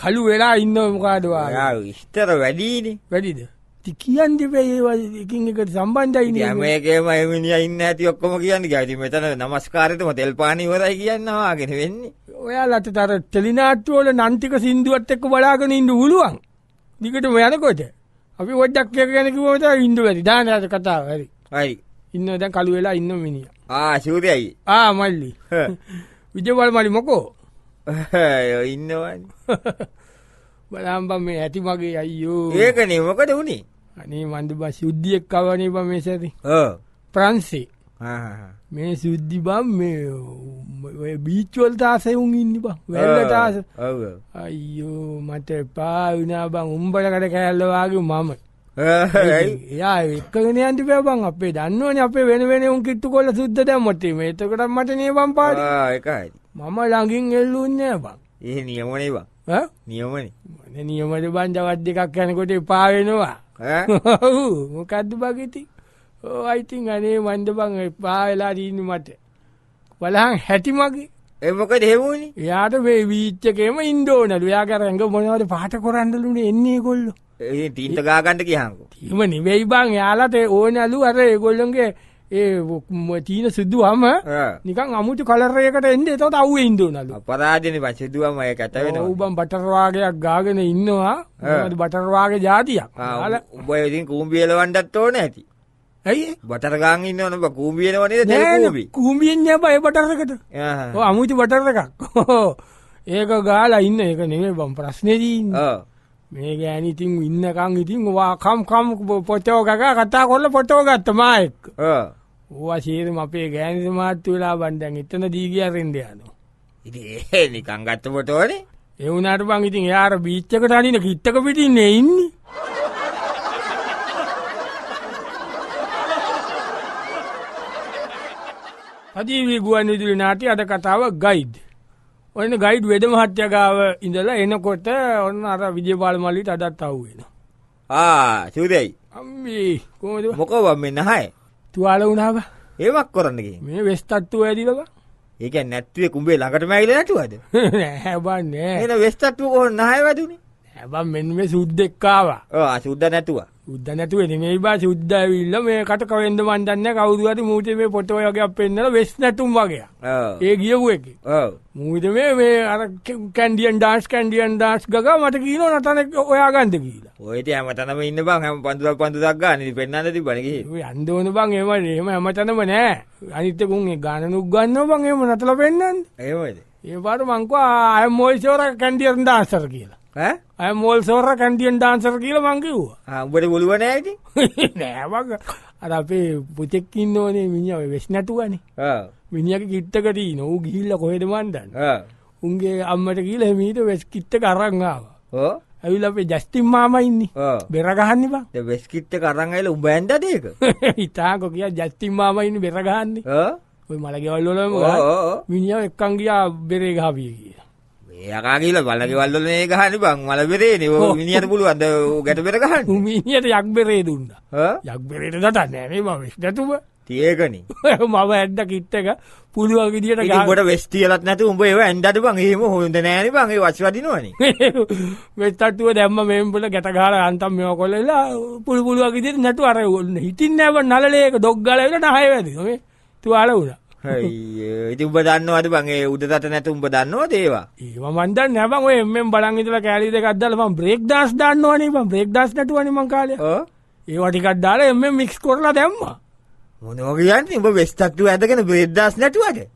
කළු වෙලා ඉන්නවා මොකද වාගේ. ඉස්තර වැඩිනේ. වැඩිද? ඉතින් කියන්න දෙපේ ඒවා එකින් එකට සම්බන්ධයි නේ. මේකේම එමිනියා ඉන්න ඇති ඔක්කොම කියන්නේ ගැටි මෙතන নমස්කාරෙතම තෙල් පාන ඉවරයි කියනවා වගේ වෙන්නේ. ඔයාලට අර ටෙලිනාට්ටු වල නන්තික සින්දුවත් එක්ක බලාගෙන ඉන්න උළුවන්. දිගටම යනකොට අපි ඔොඩ්ඩක් එක ගැන කිවමත ඉන්ඩ වැරි දානට කතාව හරි අයි ඉන්න දැ කළු වෙලා ඉන්න මිනිිය ආශූරයයි ආ මල්ලි විජවල් මලි මොකෝ ඉන්නවන් (laughs) බලාම්බම් මේ ඇති මගේ අයියෝ ඒකනේ මොකට වුණේ අනේ මන්ද බස් යුද්ධියක් කවනේ බ මේ සැති ප්‍රන්සේ මේ සුද්ධි බම් මේ බීච්වල් තාසෙවුන් ඉන්න බා වැල්ල තාස අයියෝ මට එපා විනා බං උම්බලකට කෑල්ලවාගේ මම එයා එක්කගෙන අන්ට පැබන් අපේ දන්නවන අපේ වෙන වෙන උන් කිට්ටු කොල සුද්ද දැම්මටේ මේතකට මට නේබම් පාට එකයි මම ළඟින් එල්ලුන්නෑ බං ඒ නියමනේවා නියමන නියමට බං ජවත් දෙකක් යනකොට එපාවෙනවා (laughs) මොකද්දු බගති ඕයිතින් අනේ මන්දබං එපා වෙලා දීන්න මට බලහන් හැටි මගේ එමකද හෙවුණනි යාට මේ වීච්චකේම ඉන්දෝනලු යා කරැඟ මොනවට පාට කොරන්ඩලුන එන්නේ කොල්ලු ඒ ටීන්ට ගාගන්ට කියහකු ීම නිවෙයි බං යාලට ඕනලු අර ඒගොල්ලොන්ගේ ඒ තීන සිද්දුවම නිකන් අමුතු කලරයකට එන්න එතට අව් ඉන්දනලු පරාජන පසිදුවම අය කතවෙන උබම් බටරවාගයක් ගාගෙන ඉන්නවා බටරවාගේ ජාතියක් උබයඉතින් කූම්බියලවන්ඩත් ඕන ඇති ඇයි බටරගං ඉන්න නොබ කූම්ියනවනේ දැකූබි කූම්ියෙන් යබ ඒ බටරකට අමුති බටර එකක් ඒක ගාලා ඉන්න එක නෙමේ බම් ප්‍රශ්නෙදී මේ ගෑන ඉතින් ඉන්නකං ඉතින් වාකම්කම් පොචෝ ගගා කතා කොල්ල පොටෝ ගත්තමයෙක් ඕවා සේරම අපේ ගෑනිස මාත්තු වෙලා බන්ඩන් එතන දීගියරෙන්ඩයන ඉ නිකං ගත්ත පොටෝනේ එවුනාට බං ඉතින් යාර බීච්චක තනින කිත්තක පිටින්නේ ඉන්නේ අදීවී ගුවන් විදුලි නාටි අද කතාව ගයිඩ්. ඔන්න ගයිඩ් වෙද මහත්තයා ගාව ඉඳලා එනකොට ඔන්න අර විජයපාල මල්ලිට අදත් අහුවෙනවා. ආ චූදයි. අම්මේ කොහොමද? මොකෝ මේ නැහැ. තුවාල වුණාම ඒවක් කරන්න ගියේ. මේ වෙස් තට්ටුව ඇදිලා බා. ඒ කියන්නේ නැට්ටුවේ කුඹේ ළඟටම ඇවිල්ලා නැටුවද? නෑ බන්නේ. එහෙනම් වෙස් තට්ටුව කොහොම නැහැ වැදුනේ? හැබැයි මෙන්න මේ සුද්දෙක් ආවා. ඔව් සුද්දා නැතුවා. උද්ද නැතුව නෙමෙයි බා සුද්ද ඇවිල්ලා මේ කට කවෙන්ද මන් දන්නේ කවුරු හරි මූටේ මේ පොට ඔය වගේ අපෙන්නලා වෙස් නැතුම් වගේ. ඒ ගියපු එකේ. ඔව්. මූටේ මේ මේ අර කැන්ඩියන් ඩාන්ස් කැන්ඩියන් ඩාන්ස් ගගා මට කියනවා නටන ඔයා ගන්න කියලා. ඔය ඉතින් හැමතැනම ඉන්න බං හැම පන්දුරක් පන්දුරක් ගන්න ඉතින් පෙන්නන්න තිබ්බනේ ගිහින්. ඔය යන්න ඕන බං එහෙම එහෙම හැමතැනම නෑ. අනිත් එක උන් ඒ ගානනුක් ගන්නවා බං එහෙම නටලා පෙන්නන්නේ. එහෙමද? ඒ පාර මං කෝ ආයම් මොයිෂෝර කැන්ඩියන් ඩාන්සර් කියලා. ඇමෝල් සෝර කැන්ටියන් ඩාන්සර් කියල මංකිව්වා අබට බොලුව නෑති (laughs) නෑවක අර අපේ පුතෙක්කින් ඕනේ මිනිියාව වෙස් නැතුවනේ මිනිියක කිට්ටකටී නොව ගිල්ල කොහෙට මන්දන්න උන්ගේ අම්මට කියල මීට වෙස් කිට්ට කරංගාව ඇවිල අපේ ජස්ටිම් මාමයින්නේ බෙරගහන්න බා වෙස්කිට්ට කරංගල උබැන්ඩටේක ඉතාකො කිය ජස්ටිම් මාමයින්න බෙරගහන්නේ ඔය මලගෙවල්ලොල මිනිියාව එක්කංගයා බෙරේ ගාපිය කියලා ඒකා කියල බලගවල්ල මේ ගහන බං මලබෙරේ නව මිනිියට පුළුවන්ද ගැට පෙර ගහන්න මිනිියට යක්බෙරේ දුන්න යක්බෙරේට දට නෑනේ මවිස් නැතුම තියකන මම ඇඩ්ඩ කිට්ටක පුළුවන් විදිට ගට වෙස්ටියලත් නැතු උඹ ඒව ඇන්ඩට බං ඒම හොඳ නෑන බගේ වචවදිනවන (laughs) වෙත්තත්තුව දැම්ම මෙම්පට ගැටකාර අන්තම් මෙෝ කොල්ලලා පුළ පුළුවක් විදිට නැතු අර ඔන්න හිටින් නැව නලලේක ඩොක්්ගලට නහයවැදේ තුවාල වුණා ඉති උඹ දන්නවද බගේ උදතට නැතු උඹ දන්නවා දේවා ඒවා මන්දන් නැබන් ඔය මෙම බලංගිතල කෑලි දෙකක්දල ම බ්‍රේක් දස් දන්නවනේ බ්‍රේක් දස් නැටුවනිමං කාල ඒවටිකත් දාල එම මික්ස් කොරලා දැම්ම මොනෝ කියන්න උඹ වෙස්තත්තුව ඇතගෙන බ්‍රේද්දස් නැටුවට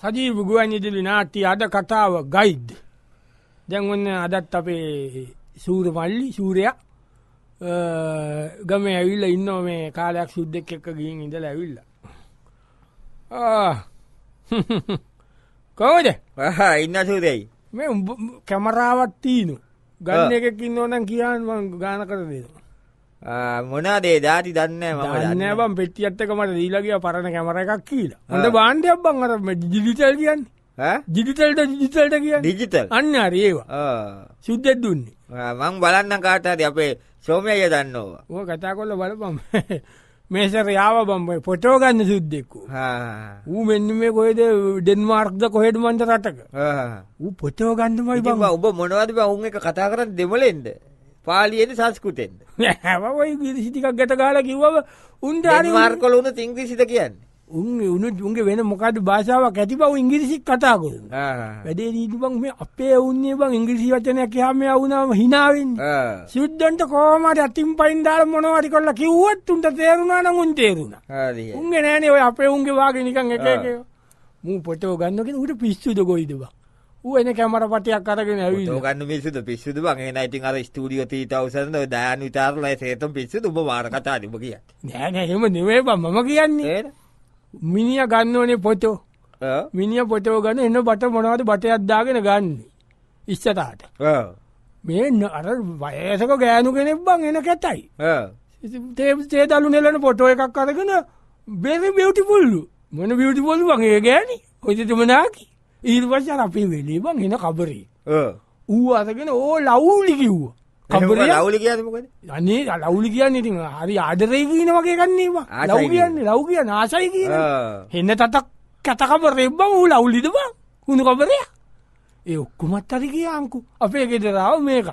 සජී බුගුවන් ඉදිලි නාට්‍ය අද කතාව ගයිඩ් දැන් ඔන්න අදත් අපේ සූර මල්ලි සූරයක් ගම ඇවිල්ල ඉන්න මේ කාලයක් සුද්දෙක් එක්ක ගින් ඉඳල ඇවිල්ල (laughs) කෝද ඉන්න සුදයි මේ කැමරාවත් තීනු ගන්න එකකින් ඕනන් කියන්න ගාන කර දේද මොනා දේ දාති දන්න මන්නබම් පෙට්ටි අත්තක මට දීලගේ පරණ කැමර එකක් කියලා හොඳ බාන්්ඩයක් බං අර ජිලිටල් කියන්න ජිඩිටල්ට ජිතල්ට කිය ඩිජිතල් අන්න අරේවා සුද්දෙත් දුන්නේ මං බලන්න කාටද අපේ සෝමය දන්නවා. ඕ කතා කොල්ල බලපම් මේසර යාව බම්බයි පොටෝ ගන්න සුද්දෙක්කු ඌ මෙන්න මේ කොයිද ඩෙන්මාර්ක්ද කොහෙඩ මන්ද රටක ඌ පොටෝ ගන්නමයි බම ඔබ මොනවද ඔවුන් එක කතා කරන්න දෙමලෙන්ද පාලියෙන සංස්කෘතෙන්ද හැවයි සිටිකක් ගැට ගාල කිව්ව උන්ට මාර්කොල වුණ තිංග්‍රීසිද කියන්න උන් උනුත් උන්ගේ වෙන මොකද භාෂාවක් ඇති බව ඉංගිරිසි කතා කරු වැඩේ දීටබං මේ අපේ උන්නේ බං ඉංග්‍රිසි වචනයක් කියහම වුණාම හිනාවෙන් සිුද්ධන්ට කෝමට ඇතින් පයින් දාල මොනවරි කොල්ල කිව්වත් උන්ට තේරුණා නම් උන් තේරුණ උන්ගේ නෑනේ ඔය අපේ උන්ගේ වාගේ නිකන් එක මූ පොටෝ ගන්නකින් උට පිස්සුද ගොයිදවා එන කැමට පටයක් කරගෙන ගන්න පිසුද පිස්සුද බගේ නයිති අර ස්තුඩිය තවසන දෑන විතාරලයි සේතම් පිස්සු ඔබ වාර කතා තිබ කිය නෑන හෙම නිවේ බ මම කියන්නේ මිනිිය ගන්නවනේ පොතෝ මිනිිය පොතෝ ගන්න එන්න බට මොනවද බටයක් දාගෙන ගන්න ඉස්සතාට මේ අර වයසක ගෑනු කෙනෙක් බං එන කැතයි තේ දලු නෙලන පොටෝ එකක් අරගෙන බෙරි බියවටිපුල්ලු මොන බියවටිපොල්ලු වගේ ගෑන හොජතුමනාකි ඊර්වශ අපේ වෙලේ බං එන කබරේ ඌ අසගෙන ඕ ලවුලි කිව්වා ලවලි කියමකද අනේ ලවුලි කියන්න ඉතින් හරි අඩරේ කියන වගේ ගන්නවා ලව් කියන්න ලව් කිය නාසයි කිය හෙන්න තතක් කැතකම රෙබ්බ ූ ලවුලිදවා හුණු කබරය ඒ ඔක්කුමත් අරි කියංකු අපේ ගෙටරාව මේක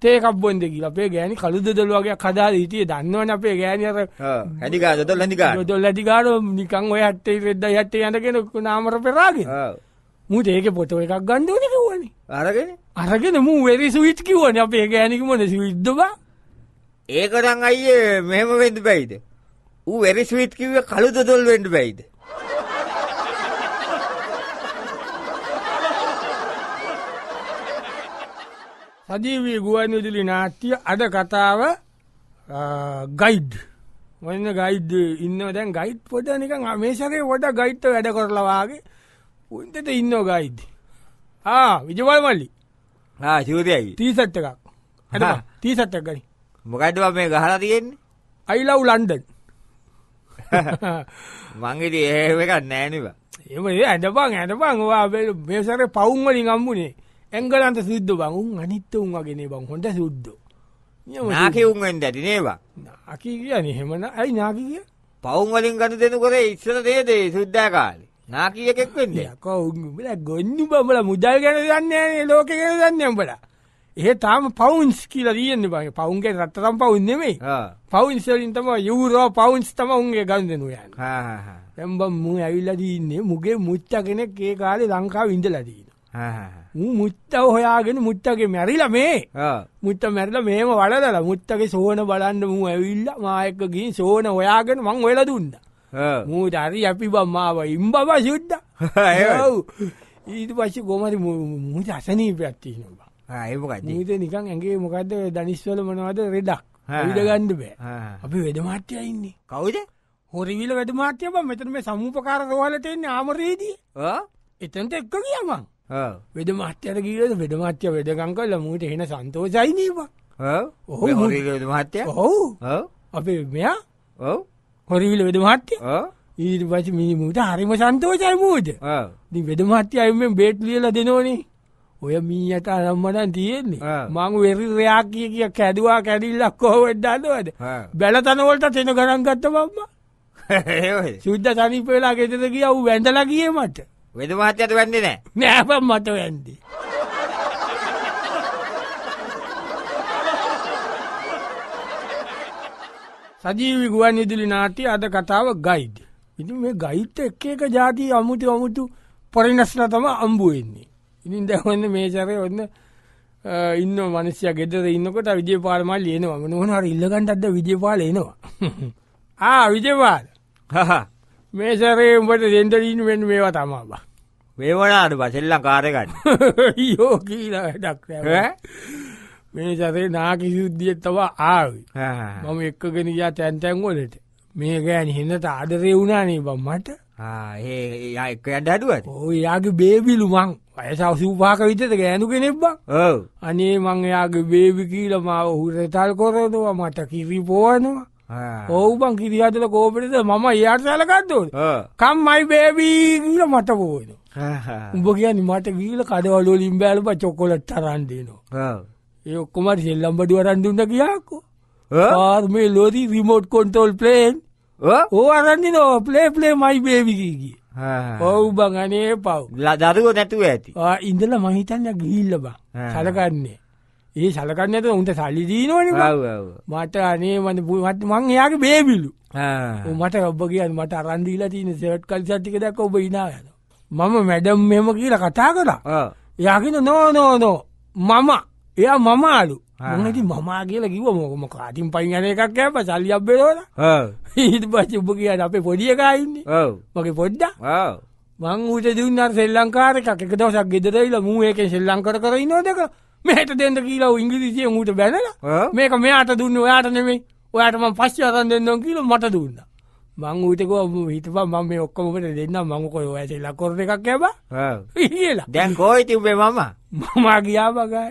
තේකබ්බොන්ද කියල අපේ ගෑනි කළු දෙදල වගේ කදා හිටිය දන්නවන අපේ ගෑනි අර හැඩිකාද ලනිකා දොල් ලටිකාර නිකං ඔය හටේ රෙද්ද හටේ යටගෙන නාමර පෙරාගෙන මූ ඒක පොතෝ එකක් ගන්ධෝන කිවන අරගෙන අරගෙන මූ වෙරි සවිට් කිවන අපේ ගෑනිකමන විද්ධවා ඒකටන් අයියේ මෙහම වෙන්ඩ බැයිද ඌ වෙරි ස්විට් කිව කළු දොල් වෙන්ඩ බැයිද සජීවී ගුවන් විදුලි නාට්‍ය අද කතාව ගයිඩ් ඔන්න ගයිඩ් ඉන්න දැන් ගයිට් පොඩ නිකන් අමේශරය ොඩ ගයිට්ට වැඩ කොරලවාගේ උන්තට ඉන්නෝ ගයිද ආ විජවල් මල්ලි ආ චූතයයි තීසට් එකක් හ තීසට් එකක් ගනි මොකයිද මේ ගහලා තියෙන්නේ අයිලව් ලන්ඩන් මංගේට ඒහම එකක් නෑනවා එම ඇඩපං ඇඩපං වා බේසර පවුන්වලින් අම්බුණේ ඇංගලන්ත සුද්ද බංඋන් අනිත්ත උන් වගෙන බං හොඳ සුද්ද නාකිවුන්ෙන් ඇති නේවා නාකි කියන එහෙමන ඇයි නාකි කිය පවුන්වලින් ගන්න දෙනු කරේ ඉස්සර දේදේ සුද්දා කාලේ නාකීයකෙක් වෙන්න යකෝ උඹලා ගොන්නු බඹලා මුදල් ගැන දන්නේ නැහැ ලෝකෙ ගැන දන්නේ උඹලා. ඒ තාම පවුන්ස් කියලා දීන්නේ බං. පවුන් ගැන රත්තරන් පවුන් නෙමෙයි. පවුන්ස් වලින් තමයි යූරෝ පවුන්ස් තමයි උන්ගේ ගන්න දෙනු යන්නේ. හා හා හා. දැන් බං මු ඇවිල්ලා දීන්නේ මුගේ මුත්ත කෙනෙක් ඒ කාලේ ලංකාවේ ඉඳලා දීන. මුත්තව හොයාගෙන මුත්තගේ මැරිලා මේ මුත්ත මැරල මේම වලදලා මුත්තගේ සෝන බලන්න මු ඇවිල්ල මායක ගී සෝන ඔයාගෙන මං වෙල දුන්නා මූට හරි අපි බම්මාව ඉම්බව සුද්ද ඊට පස්සේ කොමරි මුට අසනීපයක්ත්ති නවා මීත නිකන් ඇගේ මොකක්ද දනිස්වල මනවද රෙඩක් විඩ ගණ්ඩ බෑ අපි වැඩමාට්‍යය ඉන්නේ කවුද හොරිවිල වැඩමාට්‍යය මෙතන මේ සමූපකාර රෝහලටෙන්නේ ආමරේදී එතන්ට එක්ක කියමන් වෙඩ මත්‍යයට කියීලද වෙඩ මත්‍ය වැඩගං කල්ල මූට හෙන සන්තෝජයිනීවා ඔහු හොරි මත්‍යය ඔහු අපේ මෙයා ඔව හොරවිල වෙද මහත්්‍ය ඊට පච මිනිමුට හරිම සන්තෝචයමූද දි වෙද මහත්්‍ය අයමෙන් බේට් ලියල දෙනෝනේ ඔය මී අත අරම්මටන් තියෙන්නේ මං වෙරි රයා කිය කිය කැදවා කැඩිල්ලක් කෝවඩ්ඩන්නවද බැලතනවලට තෙන ගරන් ගත්ත බම්ම (laughs) සුද්ද සනිපේලා ගෙතද කියව් වැඳලා කිය මට වෙදමහත්්‍යයට වැන්නේ නෑ නෑපම් මට වැන්දේ සජීවි ගුවන් විදුලි නාට්‍ය අද කතාව ගයිඩ්. ඉතින් මේ ගයිඩ් එක එක જાති අමුතු අමුතු පරිණස්ලා තම අම්බු වෙන්නේ. ඉතින් දැන් ඔන්න මේ සැරේ ඔන්න ඉන්න මිනිස්සයා ගෙදර ඉන්නකොට විජේපාල මල්ලි එනවා. මොන මොන හරි ඉල්ලගන්නත් අද විජේපාල එනවා. (laughs) ආ විජේපාල. හහ මේ සැරේ උඹට දෙන්න වෙන මේවා තමයි බා. මේවලාට බසෙල්ලා කාරගන්න (laughs) යෝ කියලා වැඩක් නෑ මේ සතේ නාකි සිද්ධියත් තව ආවි මම එක්කගෙන යා තැන්තැන් වලට මේ ගෑන් හිඳට ආදරේ වුණානේ බම් මට ඒ එක්ක යන්න හඩුවත් ඕ යාගේ බේබිලු මං අයස අවසූපාක විතට ගෑනු කෙනෙක් බං අනේ මං එයාගේ බේබි කියලා මාව හුරතල් කොරනවා මට කිරි පෝනවා ඔවුබන් කිරිහදල කෝපිටද මම යාට සලකත්වන කම් මයි බේබීල මට පෝන උඹ කියන්න මට ගීල කඩවලෝ ලිම්බෑලප චොකොලට තරන්දේනවා ඒ ඔක්කොමට සෙල්ලම්බඩි වරන්දුන්න කියාකෝ ආර්මේ ලෝදී රිමෝට් කොන්ටෝල් ප්ලේන් ඕ අරන්නේ නෝ ප්ලේ ප්ලේ මයි බේවිකීගිය ඔවු බං අනේ පව් ලදරුව නැතුව ඇති ඉඳල මහිතන්න ගිහිල්ල බං සලකන්නේ ඒ සලකන්න ඇත උන්ට සලිදීනවන මට අනේ මට පුමත් මං එයාගේ බේබිලු මට ඔබ කියන් මට අරන්දීලා තියෙන සෙවට් කල්සට්ටික දැක් ඔබ ඉනා යන මම මැඩම් මෙම කියලා කතා කරා යාගෙන නෝ නෝ නෝ මම එයා මමාලු ඇති මමා කියලා කිව මොකම කාටින් පයිගන එකක් ඇප සල්ලි අබ්බෙරෝල හිට පච උප කියන්න අපේ පොඩියකයින්නේ මගේ පොඩ්ඩ මං ඌට දුන්නර් සෙල්ලංකාර එකක් එක දවසක් ගෙදරයිලා මූ ඒක සෙල්ලං කර කරයි නොදක මෙහට දෙන්න කියලා ඉංග්‍රීසිය ඌට බැනලා මේක මෙයාට දුන්න ඔයාට නෙමේ ඔයාටම පස්්ච අතන් දෙන්නම් කියල මට දුන්න මං ඌටක හිතප ම මේ ඔක්කොමට දෙන්න මංකොය ඇසෙල්ලා කොර එකක් ඇබ (laughs) කියලා දැන් කෝයිති උබේ මම මමා කියාපකයි.